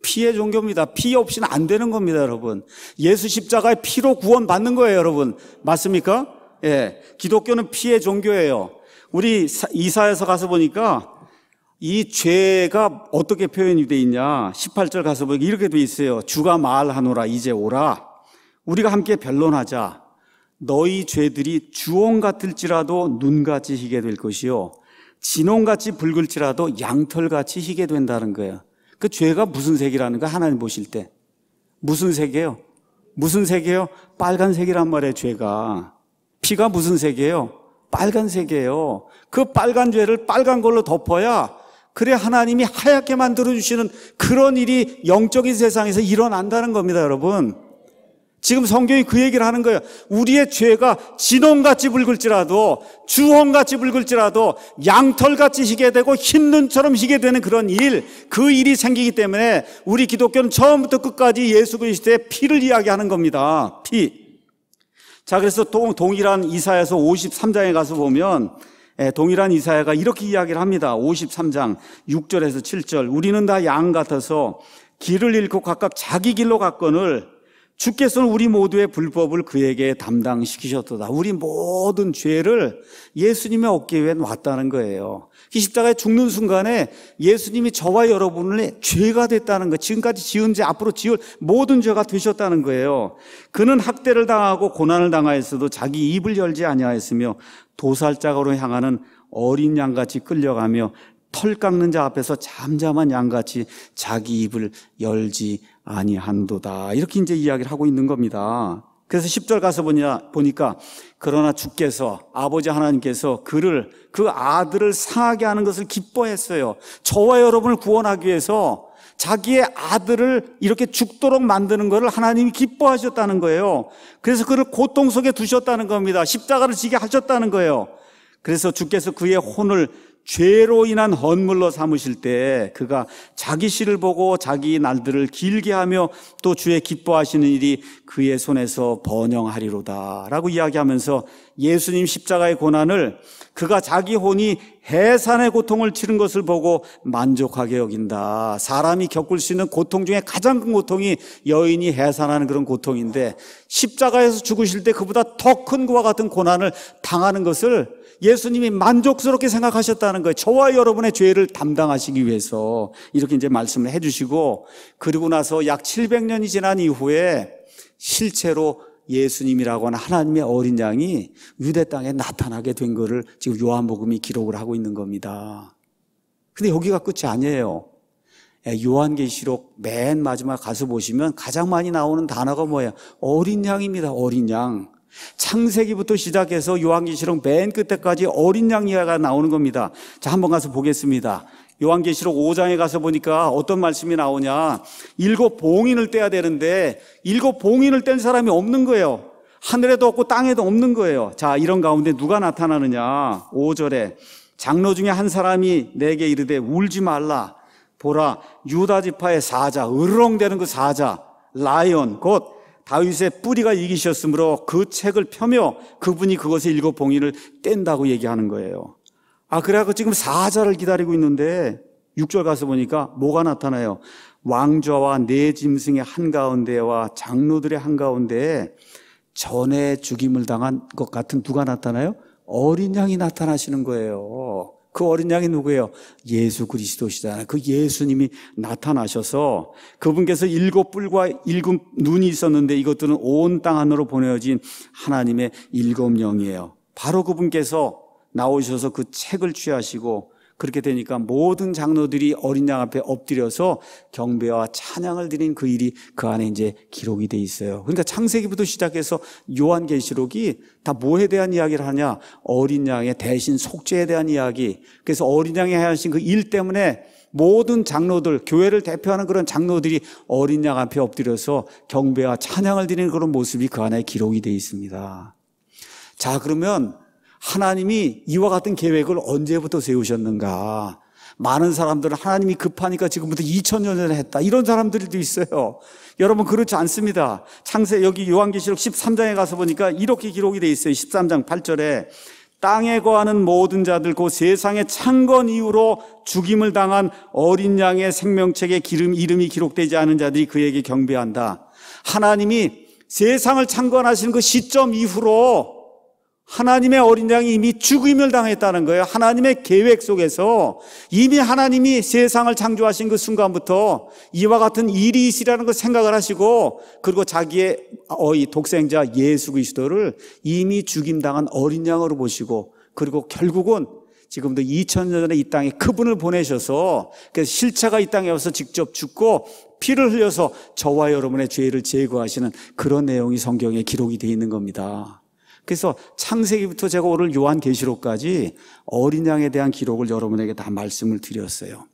피해 종교입니다. 피 없이는 안 되는 겁니다, 여러분. 예수 십자가의 피로 구원받는 거예요, 여러분. 맞습니까? 예. 기독교는 피해 종교예요. 우리 이사에서 가서 보니까 이 죄가 어떻게 표현이 돼 있냐. 18절 가서 보니까 이렇게 돼 있어요. 주가 말하노라, 이제 오라. 우리가 함께 변론하자 너희 죄들이 주홍 같을지라도 눈같이 희게 될 것이요 진홍같이 붉을지라도 양털같이 희게 된다는 거예요. 그 죄가 무슨 색이라는 거 하나님 보실 때 무슨 색이에요? 무슨 색이에요? 빨간색이란 말이에요, 죄가. 피가 무슨 색이에요? 빨간색이에요. 그 빨간 죄를 빨간 걸로 덮어야 그래 하나님이 하얗게 만들어 주시는 그런 일이 영적인 세상에서 일어난다는 겁니다, 여러분. 지금 성경이 그 얘기를 하는 거예요. 우리의 죄가 진홍같이 붉을지라도 주홍같이 붉을지라도 양털같이 희게 되고 흰 눈처럼 희게 되는 그런 일, 그 일이 생기기 때문에 우리 기독교는 처음부터 끝까지 예수 그리스도의 피를 이야기하는 겁니다. 피. 자, 그래서 동일한 이사에서 53장에 가서 보면 예, 동일한 이사야가 이렇게 이야기를 합니다. 53장 6절에서 7절. 우리는 다 양 같아서 길을 잃고 각각 자기 길로 갔거늘 주께서는 우리 모두의 불법을 그에게 담당시키셨도다. 우리 모든 죄를 예수님의 어깨 위에 왔다는 거예요. 이 십자가에 죽는 순간에 예수님이 저와 여러분의 죄가 됐다는 거, 지금까지 지은 죄, 앞으로 지을 모든 죄가 되셨다는 거예요. 그는 학대를 당하고 고난을 당하였어도 자기 입을 열지 아니하였으며 도살자로 향하는 어린 양같이 끌려가며 털 깎는 자 앞에서 잠잠한 양같이 자기 입을 열지 아니한도다. 이렇게 이제 이야기를 하고 있는 겁니다. 그래서 10절 가서 보 보니까 그러나 주께서 아버지 하나님께서 그를 그 아들을 상하게 하는 것을 기뻐했어요. 저와 여러분을 구원하기 위해서 자기의 아들을 이렇게 죽도록 만드는 것을 하나님이 기뻐하셨다는 거예요. 그래서 그를 고통 속에 두셨다는 겁니다. 십자가를 지게 하셨다는 거예요. 그래서 주께서 그의 혼을 죄로 인한 헌물로 삼으실 때 그가 자기 씨를 보고 자기 날들을 길게 하며 또 주의 기뻐하시는 일이 그의 손에서 번영하리로다라고 이야기하면서 예수님 십자가의 고난을 그가 자기 혼이 해산의 고통을 치른 것을 보고 만족하게 여긴다. 사람이 겪을 수 있는 고통 중에 가장 큰 고통이 여인이 해산하는 그런 고통인데 십자가에서 죽으실 때 그보다 더큰 그와 같은 고난을 당하는 것을 예수님이 만족스럽게 생각하셨다는 거예요. 저와 여러분의 죄를 담당하시기 위해서 이렇게 이제 말씀을 해 주시고 그리고 나서 약 700년이 지난 이후에 실제로 예수님이라고 하는 하나님의 어린 양이 유대 땅에 나타나게 된 거를 지금 요한복음이 기록을 하고 있는 겁니다. 근데 여기가 끝이 아니에요. 예, 요한계시록 맨 마지막 가서 보시면 가장 많이 나오는 단어가 뭐예요? 어린 양입니다. 어린 양. 창세기부터 시작해서 요한계시록 맨 끝에까지 어린 양 이야기가 나오는 겁니다. 자, 한번 가서 보겠습니다. 요한계시록 5장에 가서 보니까 어떤 말씀이 나오냐. 일곱 봉인을 떼야 되는데 일곱 봉인을 뗀 사람이 없는 거예요. 하늘에도 없고 땅에도 없는 거예요. 자, 이런 가운데 누가 나타나느냐. 5절에 장로 중에 한 사람이 내게 이르되 울지 말라. 보라, 유다지파의 사자, 으르렁대는 그 사자, 라이온, 곧 다윗의 뿌리가 이기셨으므로 그 책을 펴며 그분이 그것의 일곱 봉인을 뗀다고 얘기하는 거예요. 아, 그래갖고 지금 사자를 기다리고 있는데 6절 가서 보니까 뭐가 나타나요? 왕좌와 네 짐승의 한가운데와 장로들의 한가운데 전에 죽임을 당한 것 같은 누가 나타나요? 어린 양이 나타나시는 거예요. 그 어린 양이 누구예요? 예수 그리스도시잖아요. 그 예수님이 나타나셔서 그분께서 일곱 뿔과 일곱 눈이 있었는데 이것들은 온 땅 안으로 보내어진 하나님의 일곱 영이에요. 바로 그분께서 나오셔서 그 책을 취하시고 그렇게 되니까 모든 장로들이 어린 양 앞에 엎드려서 경배와 찬양을 드린 그 일이 그 안에 이제 기록이 돼 있어요. 그러니까 창세기부터 시작해서 요한계시록이 다 뭐에 대한 이야기를 하냐? 어린 양의 대신 속죄에 대한 이야기. 그래서 어린 양이 하신 그 일 때문에 모든 장로들, 교회를 대표하는 그런 장로들이 어린 양 앞에 엎드려서 경배와 찬양을 드리는 그런 모습이 그 안에 기록이 돼 있습니다. 자, 그러면 하나님이 이와 같은 계획을 언제부터 세우셨는가. 많은 사람들은 하나님이 급하니까 지금부터 2000년 전에 했다. 이런 사람들도 있어요. 여러분 그렇지 않습니다. 창세 여기 요한계시록 13장에 가서 보니까 이렇게 기록이 돼 있어요. 13장 8절에 땅에 거하는 모든 자들 곧그 세상의 창건 이후로 죽임을 당한 어린 양의 생명책에 기름 이름이 기록되지 않은 자들이 그에게 경배한다. 하나님이 세상을 창건하시는 그 시점 이후로 하나님의 어린 양이 이미 죽임을 당했다는 거예요. 하나님의 계획 속에서 이미 하나님이 세상을 창조하신 그 순간부터 이와 같은 일이 있으라는 걸 생각을 하시고 그리고 자기의 어이 독생자 예수 그리스도를 이미 죽임 당한 어린 양으로 보시고 그리고 결국은 지금도 2000년 전에 이 땅에 그분을 보내셔서 그래서 실체가 이 땅에 와서 직접 죽고 피를 흘려서 저와 여러분의 죄를 제거하시는 그런 내용이 성경에 기록이 되어 있는 겁니다. 그래서 창세기부터 제가 오늘 요한계시록까지 어린 양에 대한 기록을 여러분에게 다 말씀을 드렸어요.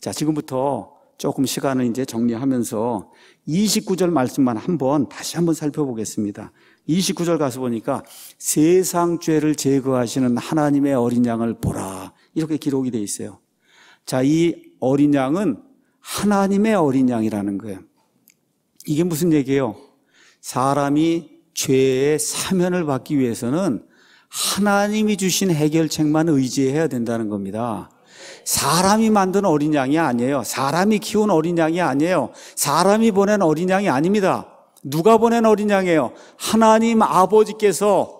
자, 지금부터 조금 시간을 이제 정리하면서 29절 말씀만 한번 다시 한번 살펴보겠습니다. 29절 가서 보니까 세상 죄를 제거하시는 하나님의 어린 양을 보라. 이렇게 기록이 돼 있어요. 자, 이 어린 양은 하나님의 어린 양이라는 거예요. 이게 무슨 얘기예요? 사람이 죄의 사면을 받기 위해서는 하나님이 주신 해결책만 의지해야 된다는 겁니다. 사람이 만든 어린 양이 아니에요. 사람이 키운 어린 양이 아니에요. 사람이 보낸 어린 양이 아닙니다. 누가 보낸 어린 양이에요? 하나님 아버지께서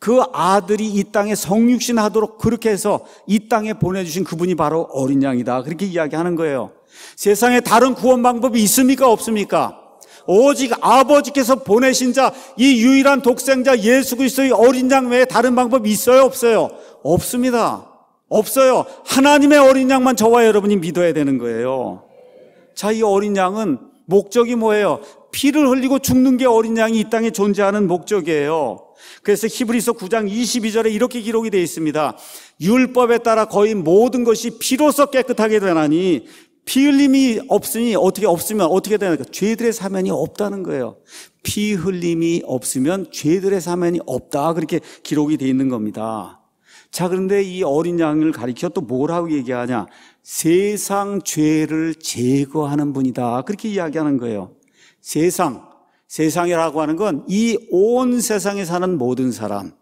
그 아들이 이 땅에 성육신하도록 그렇게 해서 이 땅에 보내주신 그분이 바로 어린 양이다. 그렇게 이야기하는 거예요. 세상에 다른 구원 방법이 있습니까? 없습니까? 오직 아버지께서 보내신 자, 이 유일한 독생자 예수 그리스도의 어린 양 외에 다른 방법이 있어요? 없어요? 없습니다. 없어요. 하나님의 어린 양만 저와 여러분이 믿어야 되는 거예요. 자, 이 어린 양은 목적이 뭐예요? 피를 흘리고 죽는 게 어린 양이 이 땅에 존재하는 목적이에요. 그래서 히브리서 9장 22절에 이렇게 기록이 되어 있습니다. 율법에 따라 거의 모든 것이 피로서 깨끗하게 되나니 피 흘림이 없으니 어떻게 없으면 어떻게 되냐니까 죄들의 사면이 없다는 거예요. 피 흘림이 없으면 죄들의 사면이 없다. 그렇게 기록이 돼 있는 겁니다. 자, 그런데 이 어린 양을 가리켜 또 뭐라고 얘기하냐? 세상 죄를 제거하는 분이다. 그렇게 이야기하는 거예요. 세상, 세상이라고 하는 건 이 온 세상에 사는 모든 사람,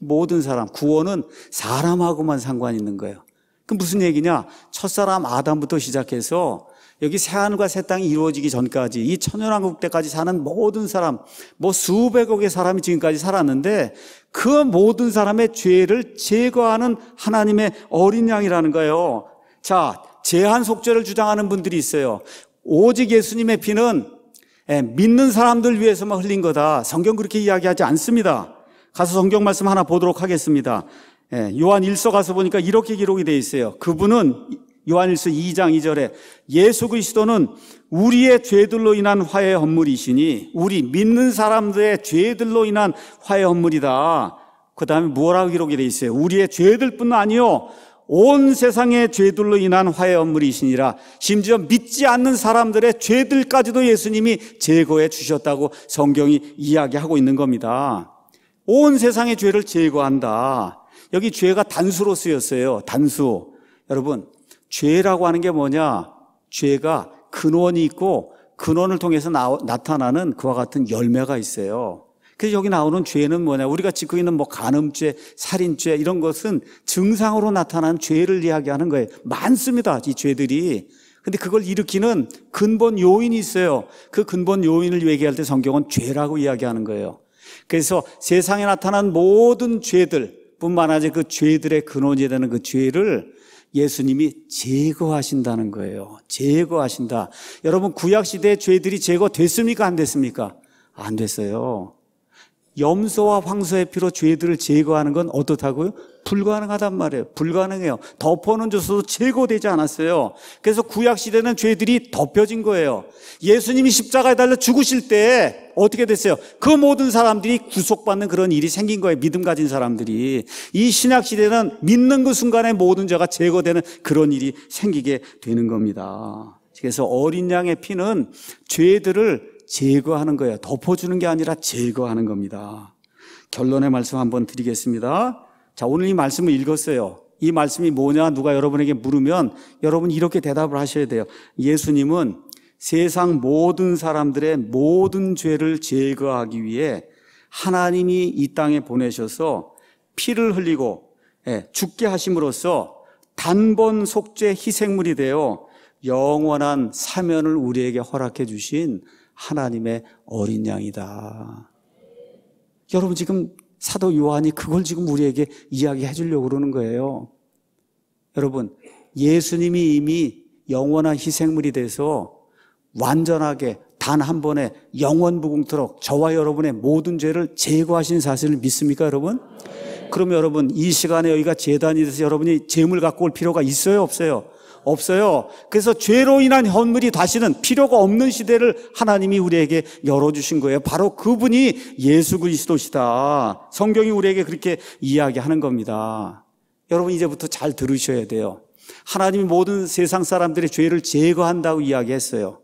모든 사람, 구원은 사람하고만 상관 있는 거예요. 그 무슨 얘기냐? 첫사람 아담부터 시작해서 여기 새하늘과 새 땅이 이루어지기 전까지 이 천연왕국 때까지 사는 모든 사람, 뭐 수백억의 사람이 지금까지 살았는데 그 모든 사람의 죄를 제거하는 하나님의 어린 양이라는 거예요. 자, 제한 속죄를 주장하는 분들이 있어요. 오직 예수님의 피는 예, 믿는 사람들 위해서만 흘린 거다. 성경 그렇게 이야기하지 않습니다. 가서 성경 말씀 하나 보도록 하겠습니다. 예, 요한 1서 가서 보니까 이렇게 기록이 되어 있어요. 그분은 요한 1서 2장 2절에 예수 그리스도는 우리의 죄들로 인한 화해 헌물이시니 우리 믿는 사람들의 죄들로 인한 화해 헌물이다. 그 다음에 뭐라고 기록이 되어 있어요? 우리의 죄들뿐 아니요. 온 세상의 죄들로 인한 화해 헌물이시니라 심지어 믿지 않는 사람들의 죄들까지도 예수님이 제거해 주셨다고 성경이 이야기하고 있는 겁니다. 온 세상의 죄를 제거한다. 여기 죄가 단수로 쓰였어요. 단수. 여러분, 죄라고 하는 게 뭐냐? 죄가 근원이 있고 근원을 통해서 나, 타나는 그와 같은 열매가 있어요. 그래서 여기 나오는 죄는 뭐냐? 우리가 짓고 있는 뭐 간음죄, 살인죄 이런 것은 증상으로 나타난 죄를 이야기하는 거예요. 많습니다. 이 죄들이. 근데 그걸 일으키는 근본 요인이 있어요. 그 근본 요인을 얘기할 때 성경은 죄라고 이야기하는 거예요. 그래서 세상에 나타난 모든 죄들, 뿐만 아니라 그 죄들의 근원이 되는 그 죄를 예수님이 제거하신다는 거예요. 제거하신다. 여러분 구약 시대의 죄들이 제거됐습니까? 안 됐습니까? 안 됐어요. 염소와 황소의 피로 죄들을 제거하는 건 어떻다고요? 불가능하단 말이에요. 불가능해요. 덮어는 줬어도 제거되지 않았어요. 그래서 구약시대는 죄들이 덮여진 거예요. 예수님이 십자가에 달려 죽으실 때 어떻게 됐어요? 그 모든 사람들이 구속받는 그런 일이 생긴 거예요. 믿음 가진 사람들이. 이 신약시대는 믿는 그 순간에 모든 죄가 제거되는 그런 일이 생기게 되는 겁니다. 그래서 어린 양의 피는 죄들을 제거하는 거예요. 덮어주는 게 아니라 제거하는 겁니다. 결론의 말씀 한번 드리겠습니다. 자, 오늘 이 말씀을 읽었어요. 이 말씀이 뭐냐 누가 여러분에게 물으면 여러분 이렇게 대답을 하셔야 돼요. 예수님은 세상 모든 사람들의 모든 죄를 제거하기 위해 하나님이 이 땅에 보내셔서 피를 흘리고 예, 죽게 하심으로써 단번 속죄 희생물이 되어 영원한 사면을 우리에게 허락해 주신 하나님의 어린 양이다. 여러분 지금 사도 요한이 그걸 지금 우리에게 이야기해 주려고 그러는 거예요. 여러분, 예수님이 이미 영원한 희생물이 돼서 완전하게 단 한 번에 영원 부공토록 저와 여러분의 모든 죄를 제거하신 사실을 믿습니까, 여러분? 그럼 여러분, 이 시간에 여기가 재단이 돼서 여러분이 재물 갖고 올 필요가 있어요, 없어요? 없어요. 그래서 죄로 인한 현물이 다시는 필요가 없는 시대를 하나님이 우리에게 열어주신 거예요. 바로 그분이 예수 그리스도시다. 성경이 우리에게 그렇게 이야기하는 겁니다. 여러분 이제부터 잘 들으셔야 돼요. 하나님이 모든 세상 사람들의 죄를 제거한다고 이야기했어요.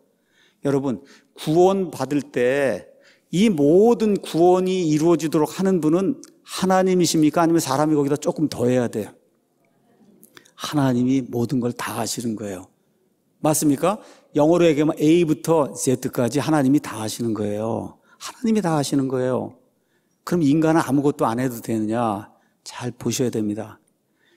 여러분, 구원 받을 때 이 모든 구원이 이루어지도록 하는 분은 하나님이십니까? 아니면 사람이 거기다 조금 더 해야 돼요? 하나님이 모든 걸 다 하시는 거예요. 맞습니까? 영어로 얘기하면 A부터 Z까지 하나님이 다 하시는 거예요. 하나님이 다 하시는 거예요. 그럼 인간은 아무것도 안 해도 되느냐? 잘 보셔야 됩니다.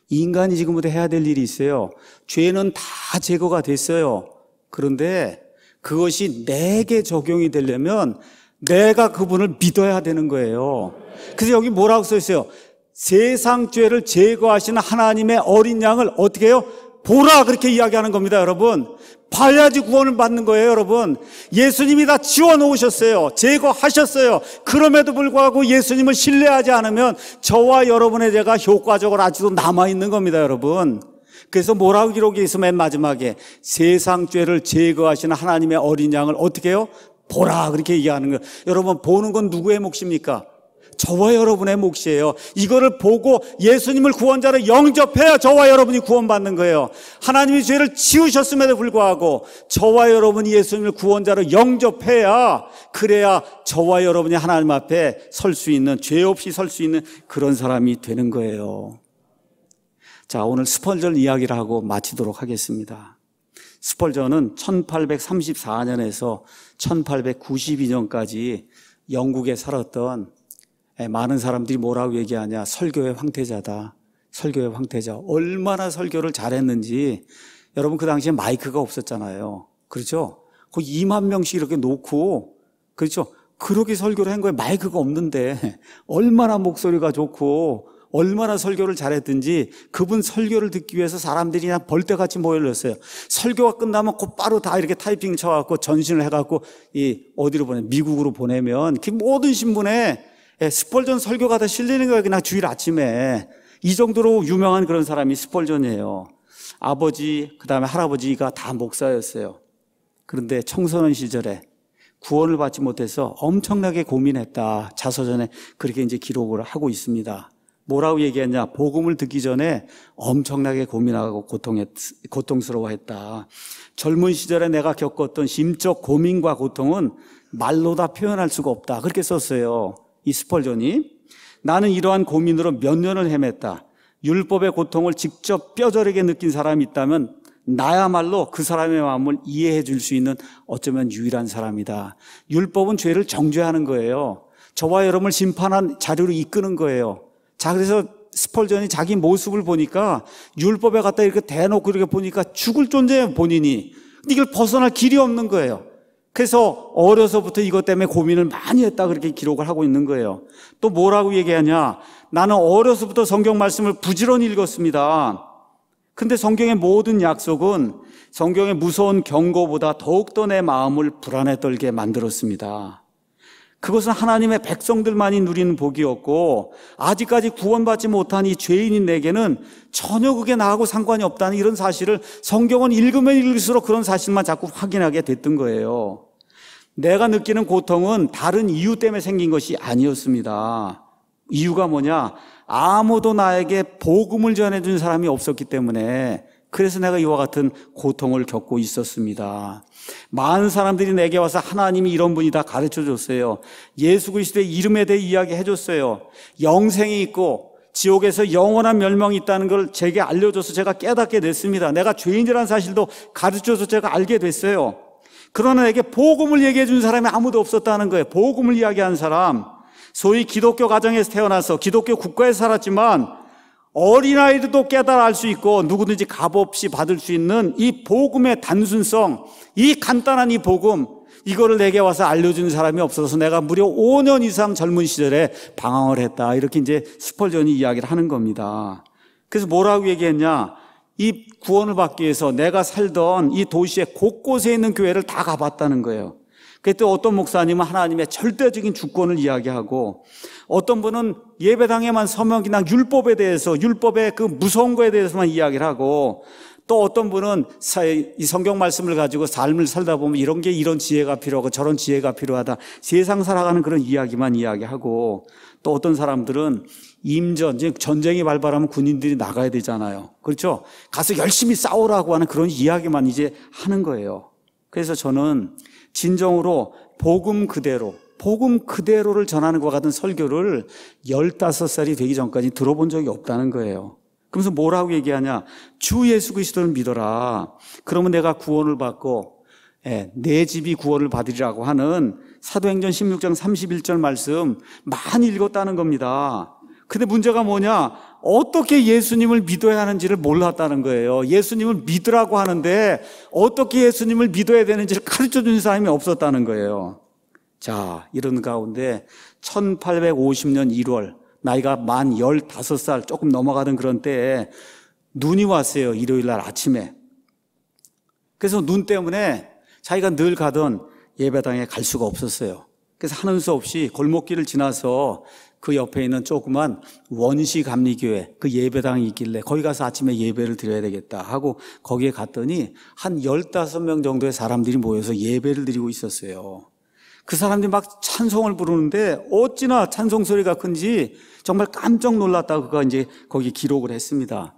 인간이 지금부터 해야 될 일이 있어요. 죄는 다 제거가 됐어요. 그런데 그것이 내게 적용이 되려면 내가 그분을 믿어야 되는 거예요. 그래서 여기 뭐라고 써 있어요? 세상 죄를 제거하시는 하나님의 어린 양을 어떻게 해요? 보라 그렇게 이야기하는 겁니다 여러분 봐야지 구원을 받는 거예요 여러분 예수님이 다 지워놓으셨어요 제거하셨어요 그럼에도 불구하고 예수님을 신뢰하지 않으면 저와 여러분의 죄가 효과적으로 아직도 남아있는 겁니다 여러분 그래서 뭐라고 기록이 있으면 마지막에 세상 죄를 제거하시는 하나님의 어린 양을 어떻게 해요? 보라 그렇게 얘기하는 거예요 여러분 보는 건 누구의 몫입니까? 저와 여러분의 몫이에요. 이거를 보고 예수님을 구원자로 영접해야 저와 여러분이 구원받는 거예요. 하나님이 죄를 지우셨음에도 불구하고 저와 여러분이 예수님을 구원자로 영접해야 그래야 저와 여러분이 하나님 앞에 설 수 있는 죄 없이 설 수 있는 그런 사람이 되는 거예요. 자, 오늘 스펄전 이야기를 하고 마치도록 하겠습니다. 스펄전은 1834년에서 1892년까지 영국에 살았던 예, 많은 사람들이 뭐라고 얘기하냐. 설교의 황태자다. 설교의 황태자. 얼마나 설교를 잘했는지. 여러분 그 당시에 마이크가 없었잖아요. 그렇죠? 거의 2만 명씩 이렇게 놓고, 그렇죠? 그렇게 설교를 한거예요 마이크가 없는데, 얼마나 목소리가 좋고, 얼마나 설교를 잘했든지 그분 설교를 듣기 위해서 사람들이 그냥 벌떼같이 모여들었어요. 설교가 끝나면 곧바로 다 이렇게 타이핑 쳐갖고 전신을 해갖고 이 어디로 보내 미국으로 보내면 그 모든 신문에 예, 스펄전 설교가 다 실리는 거예요. 그냥 주일 아침에. 이 정도로 유명한 그런 사람이 스펄전이에요. 아버지, 그 다음에 할아버지가 다 목사였어요. 그런데 청소년 시절에 구원을 받지 못해서 엄청나게 고민했다. 자서전에 그렇게 이제 기록을 하고 있습니다. 뭐라고 얘기했냐. 복음을 듣기 전에 엄청나게 고민하고 고통했, 고통스러워했다. 젊은 시절에 내가 겪었던 심적 고민과 고통은 말로 다 표현할 수가 없다. 그렇게 썼어요. 이 스펄전이 나는 이러한 고민으로 몇 년을 헤맸다. 율법의 고통을 직접 뼈저리게 느낀 사람이 있다면 나야말로 그 사람의 마음을 이해해 줄 수 있는 어쩌면 유일한 사람이다. 율법은 죄를 정죄하는 거예요. 저와 여러분을 심판한 자료로 이끄는 거예요. 자, 그래서 스펄전이 자기 모습을 보니까 율법에 갖다 이렇게 대놓고 이렇게 보니까 죽을 존재예요, 본인이. 근데 이걸 벗어날 길이 없는 거예요. 그래서 어려서부터 이것 때문에 고민을 많이 했다 그렇게 기록을 하고 있는 거예요. 또 뭐라고 얘기하냐? 나는 어려서부터 성경 말씀을 부지런히 읽었습니다. 근데 성경의 모든 약속은 성경의 무서운 경고보다 더욱더 내 마음을 불안에 떨게 만들었습니다. 그것은 하나님의 백성들만이 누리는 복이었고 아직까지 구원받지 못한 이 죄인인 내게는 전혀 그게 나하고 상관이 없다는 이런 사실을 성경은 읽으면 읽을수록 그런 사실만 자꾸 확인하게 됐던 거예요. 내가 느끼는 고통은 다른 이유 때문에 생긴 것이 아니었습니다. 이유가 뭐냐? 아무도 나에게 복음을 전해준 사람이 없었기 때문에 그래서 내가 이와 같은 고통을 겪고 있었습니다. 많은 사람들이 내게 와서 하나님이 이런 분이다 가르쳐 줬어요. 예수 그리스도의 이름에 대해 이야기해 줬어요. 영생이 있고 지옥에서 영원한 멸망이 있다는 걸 제게 알려줘서 제가 깨닫게 됐습니다. 내가 죄인이라는 사실도 가르쳐서 제가 알게 됐어요. 그러나 내게 복음을 얘기해 준 사람이 아무도 없었다는 거예요. 복음을 이야기한 사람. 소위 기독교 가정에서 태어나서 기독교 국가에 살았지만 어린아이들도 깨달아 알 수 있고 누구든지 값없이 받을 수 있는 이 복음의 단순성, 이 간단한 이 복음, 이거를 내게 와서 알려주는 사람이 없어서 내가 무려 5년 이상 젊은 시절에 방황을 했다. 이렇게 이제 스펄전이 이야기를 하는 겁니다. 그래서 뭐라고 얘기했냐? 이 구원을 받기 위해서 내가 살던 이 도시의 곳곳에 있는 교회를 다 가봤다는 거예요. 그때 어떤 목사님은 하나님의 절대적인 주권을 이야기하고 어떤 분은 예배당에만 서명이나 율법에 대해서 율법의 그 무서운 거에 대해서만 이야기를 하고 또 어떤 분은 이 성경 말씀을 가지고 삶을 살다 보면 이런 게 이런 지혜가 필요하고 저런 지혜가 필요하다. 세상 살아가는 그런 이야기만 이야기하고 또 어떤 사람들은 임전, 즉 전쟁이 발발하면 군인들이 나가야 되잖아요. 그렇죠? 가서 열심히 싸우라고 하는 그런 이야기만 이제 하는 거예요. 그래서 저는 진정으로 복음 그대로, 복음 그대로를 전하는 것 같은 설교를 15살이 되기 전까지 들어본 적이 없다는 거예요. 그러면서 뭐라고 얘기하냐? 주 예수 그리스도를 믿어라. 그러면 내가 구원을 받고 예, 내 집이 구원을 받으리라고 하는 사도행전 16장 31절 말씀 많이 읽었다는 겁니다. 근데 문제가 뭐냐? 어떻게 예수님을 믿어야 하는지를 몰랐다는 거예요. 예수님을 믿으라고 하는데 어떻게 예수님을 믿어야 되는지를 가르쳐 준 사람이 없었다는 거예요. 자, 이런 가운데 1850년 1월 나이가 만 15살 조금 넘어가던 그런 때에 눈이 왔어요. 일요일 날 아침에. 그래서 눈 때문에 자기가 늘 가던 예배당에 갈 수가 없었어요. 그래서 하는 수 없이 골목길을 지나서 그 옆에 있는 조그만 원시 감리교회 그 예배당이 있길래 거기 가서 아침에 예배를 드려야 되겠다 하고 거기에 갔더니 한1 5명 정도의 사람들이 모여서 예배를 드리고 있었어요. 그 사람들이 막 찬송을 부르는데 어찌나 찬송 소리가 큰지 정말 깜짝 놀랐다 그가 이제 거기 기록을 했습니다.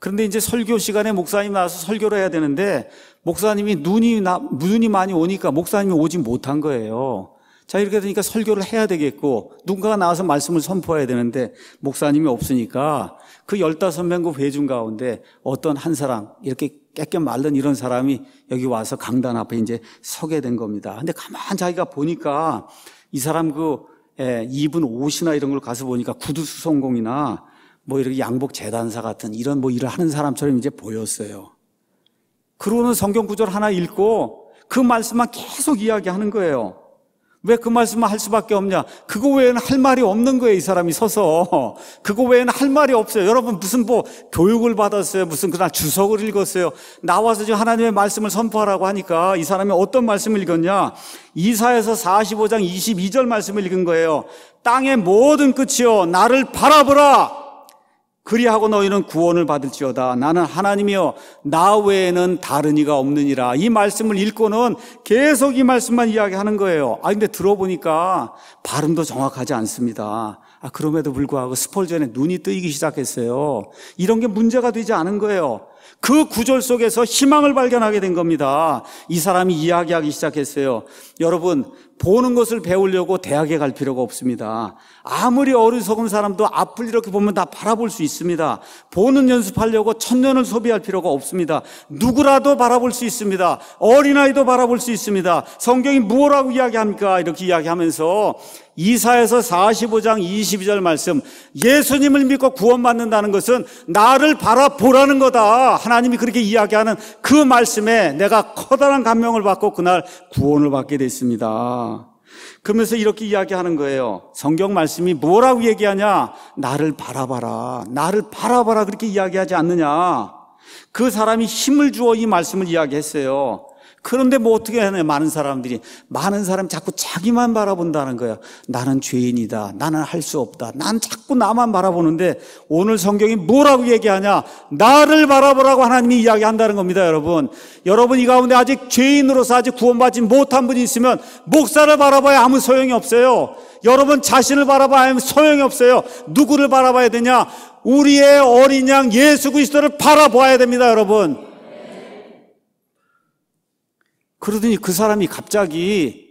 그런데 이제 설교 시간에 목사님 나와서 설교를 해야 되는데 목사님이 눈이 나, 눈이 많이 오니까 목사님이 오지 못한 거예요. 자, 이렇게 되니까 설교를 해야 되겠고, 누군가가 나와서 말씀을 선포해야 되는데, 목사님이 없으니까, 그 15명 그 회중 가운데 어떤 한 사람, 이렇게 깨끗 말른 이런 사람이 여기 와서 강단 앞에 이제 서게 된 겁니다. 근데 가만 자기가 보니까, 이 사람 그, 에, 예, 입은 옷이나 이런 걸 가서 보니까 구두 수성공이나 뭐 이렇게 양복 재단사 같은 이런 뭐 일을 하는 사람처럼 이제 보였어요. 그러고는 성경 구절 하나 읽고 그 말씀만 계속 이야기하는 거예요. 왜그말씀을할 수밖에 없냐? 그거 외에는 할 말이 없는 거예요, 이 사람이 서서. 그거 외에는 할 말이 없어요. 여러분, 무슨 뭐 교육을 받았어요? 무슨 그날 주석을 읽었어요? 나와서 지금 하나님의 말씀을 선포하라고 하니까 이 사람이 어떤 말씀을 읽었냐? 이사에서 45장 22절 말씀을 읽은 거예요. 땅의 모든 끝이요. 나를 바라보라! 그리하고 너희는 구원을 받을지어다. 나는 하나님이여 나 외에는 다른 이가 없느니라. 이 말씀을 읽고는 계속 이 말씀만 이야기하는 거예요. 아 근데 들어보니까 발음도 정확하지 않습니다. 아 그럼에도 불구하고 스폴전에 눈이 뜨이기 시작했어요. 이런 게 문제가 되지 않은 거예요. 그 구절 속에서 희망을 발견하게 된 겁니다. 이 사람이 이야기하기 시작했어요. 여러분, 보는 것을 배우려고 대학에 갈 필요가 없습니다. 아무리 어리석은 사람도 앞을 이렇게 보면 다 바라볼 수 있습니다. 보는 연습하려고 천년을 소비할 필요가 없습니다. 누구라도 바라볼 수 있습니다. 어린아이도 바라볼 수 있습니다. 성경이 무라고 이야기합니까? 이렇게 이야기하면서 이사에서 45장 22절 말씀 예수님을 믿고 구원받는다는 것은 나를 바라보라는 거다. 하나님이 그렇게 이야기하는 그 말씀에 내가 커다란 감명을 받고 그날 구원을 받게 되습니다 있습니다. 그러면서 이렇게 이야기하는 거예요. 성경 말씀이 뭐라고 얘기하냐? 나를 바라봐라. 나를 바라봐라. 그렇게 이야기하지 않느냐? 그 사람이 힘을 주어 이 말씀을 이야기했어요. 그런데 뭐 어떻게 하냐 많은 사람들이 많은 사람 자꾸 자기만 바라본다는 거야. 나는 죄인이다. 나는 할 수 없다. 난 자꾸 나만 바라보는데 오늘 성경이 뭐라고 얘기하냐? 나를 바라보라고 하나님이 이야기한다는 겁니다, 여러분. 여러분 이 가운데 아직 죄인으로서 아직 구원받지 못한 분이 있으면 목사를 바라봐야 아무 소용이 없어요. 여러분 자신을 바라봐야 소용이 없어요. 누구를 바라봐야 되냐? 우리의 어린 양 예수 그리스도를 바라봐야 됩니다, 여러분. 그러더니 그 사람이 갑자기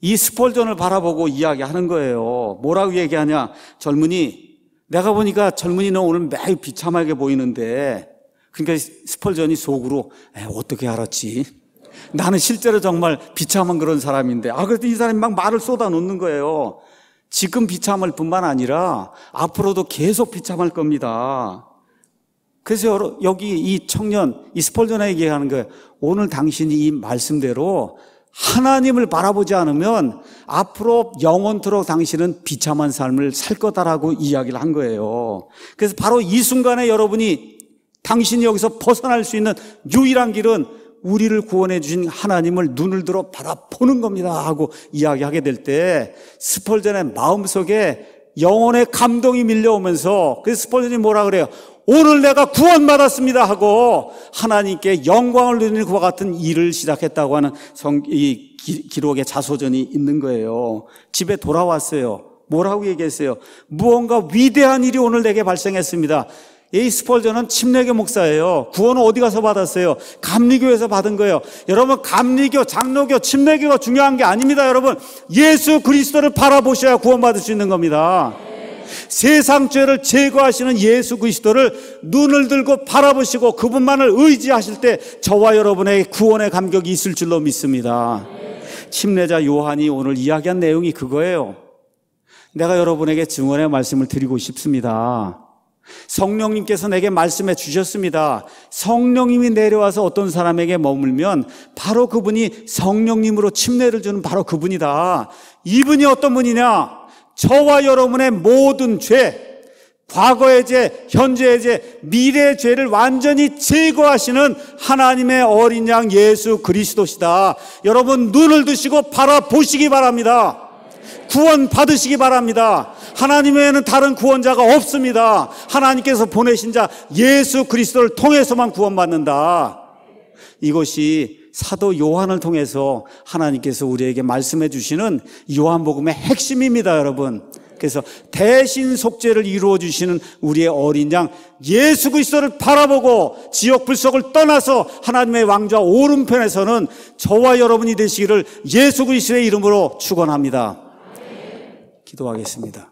이 스폴전을 바라보고 이야기하는 거예요. 뭐라고 얘기하냐? 젊은이, 내가 보니까 젊은이는 오늘 매우 비참하게 보이는데, 그러니까 스폴전이 속으로 어떻게 알았지? 나는 실제로 정말 비참한 그런 사람인데, 아 그랬더니 이 사람이 막 말을 쏟아놓는 거예요. 지금 비참할 뿐만 아니라 앞으로도 계속 비참할 겁니다. 그래서 여기 이 청년 이스폴전에 얘기하는 거예요. 오늘 당신이 이 말씀대로 하나님을 바라보지 않으면 앞으로 영원토록 당신은 비참한 삶을 살 거다라고 이야기를 한 거예요. 그래서 바로 이 순간에 여러분이 당신이 여기서 벗어날 수 있는 유일한 길은 우리를 구원해 주신 하나님을 눈을 들어 바라보는 겁니다 하고 이야기하게 될 때 스폴전의 마음속에 영혼의 감동이 밀려오면서 그 스폴전이 뭐라 그래요? 오늘 내가 구원받았습니다 하고 하나님께 영광을 누리는 그와 같은 일을 시작했다고 하는 성, 이 기, 록의 자소전이 있는 거예요. 집에 돌아왔어요. 뭐라고 얘기했어요? 무언가 위대한 일이 오늘 내게 발생했습니다. 에이스폴저는 침례교 목사예요. 구원은 어디 가서 받았어요? 감리교에서 받은 거예요. 여러분 감리교, 장로교, 침례교가 중요한 게 아닙니다. 여러분 예수 그리스도를 바라보셔야 구원받을 수 있는 겁니다. 세상 죄를 제거하시는 예수 그리스도를 눈을 들고 바라보시고 그분만을 의지하실 때 저와 여러분의 구원의 감격이 있을 줄로 믿습니다. 침례자 요한이 오늘 이야기한 내용이 그거예요. 내가 여러분에게 증언의 말씀을 드리고 싶습니다. 성령님께서 내게 말씀해 주셨습니다. 성령님이 내려와서 어떤 사람에게 머물면 바로 그분이 성령님으로 침례를 주는 바로 그분이다. 이분이 어떤 분이냐? 저와 여러분의 모든 죄, 과거의 죄, 현재의 죄, 미래의 죄를 완전히 제거하시는 하나님의 어린 양 예수 그리스도시다. 여러분 눈을 드시고 바라보시기 바랍니다. 구원 받으시기 바랍니다. 하나님 외에는 다른 구원자가 없습니다. 하나님께서 보내신 자 예수 그리스도를 통해서만 구원받는다. 이것이 사도 요한을 통해서 하나님께서 우리에게 말씀해 주시는 요한복음의 핵심입니다, 여러분. 그래서 대신 속죄를 이루어 주시는 우리의 어린 양 예수 그리스도를 바라보고 지옥 불속을 떠나서 하나님의 왕좌 오른편에서는 저와 여러분이 되시기를 예수 그리스도의 이름으로 축원합니다. 기도하겠습니다.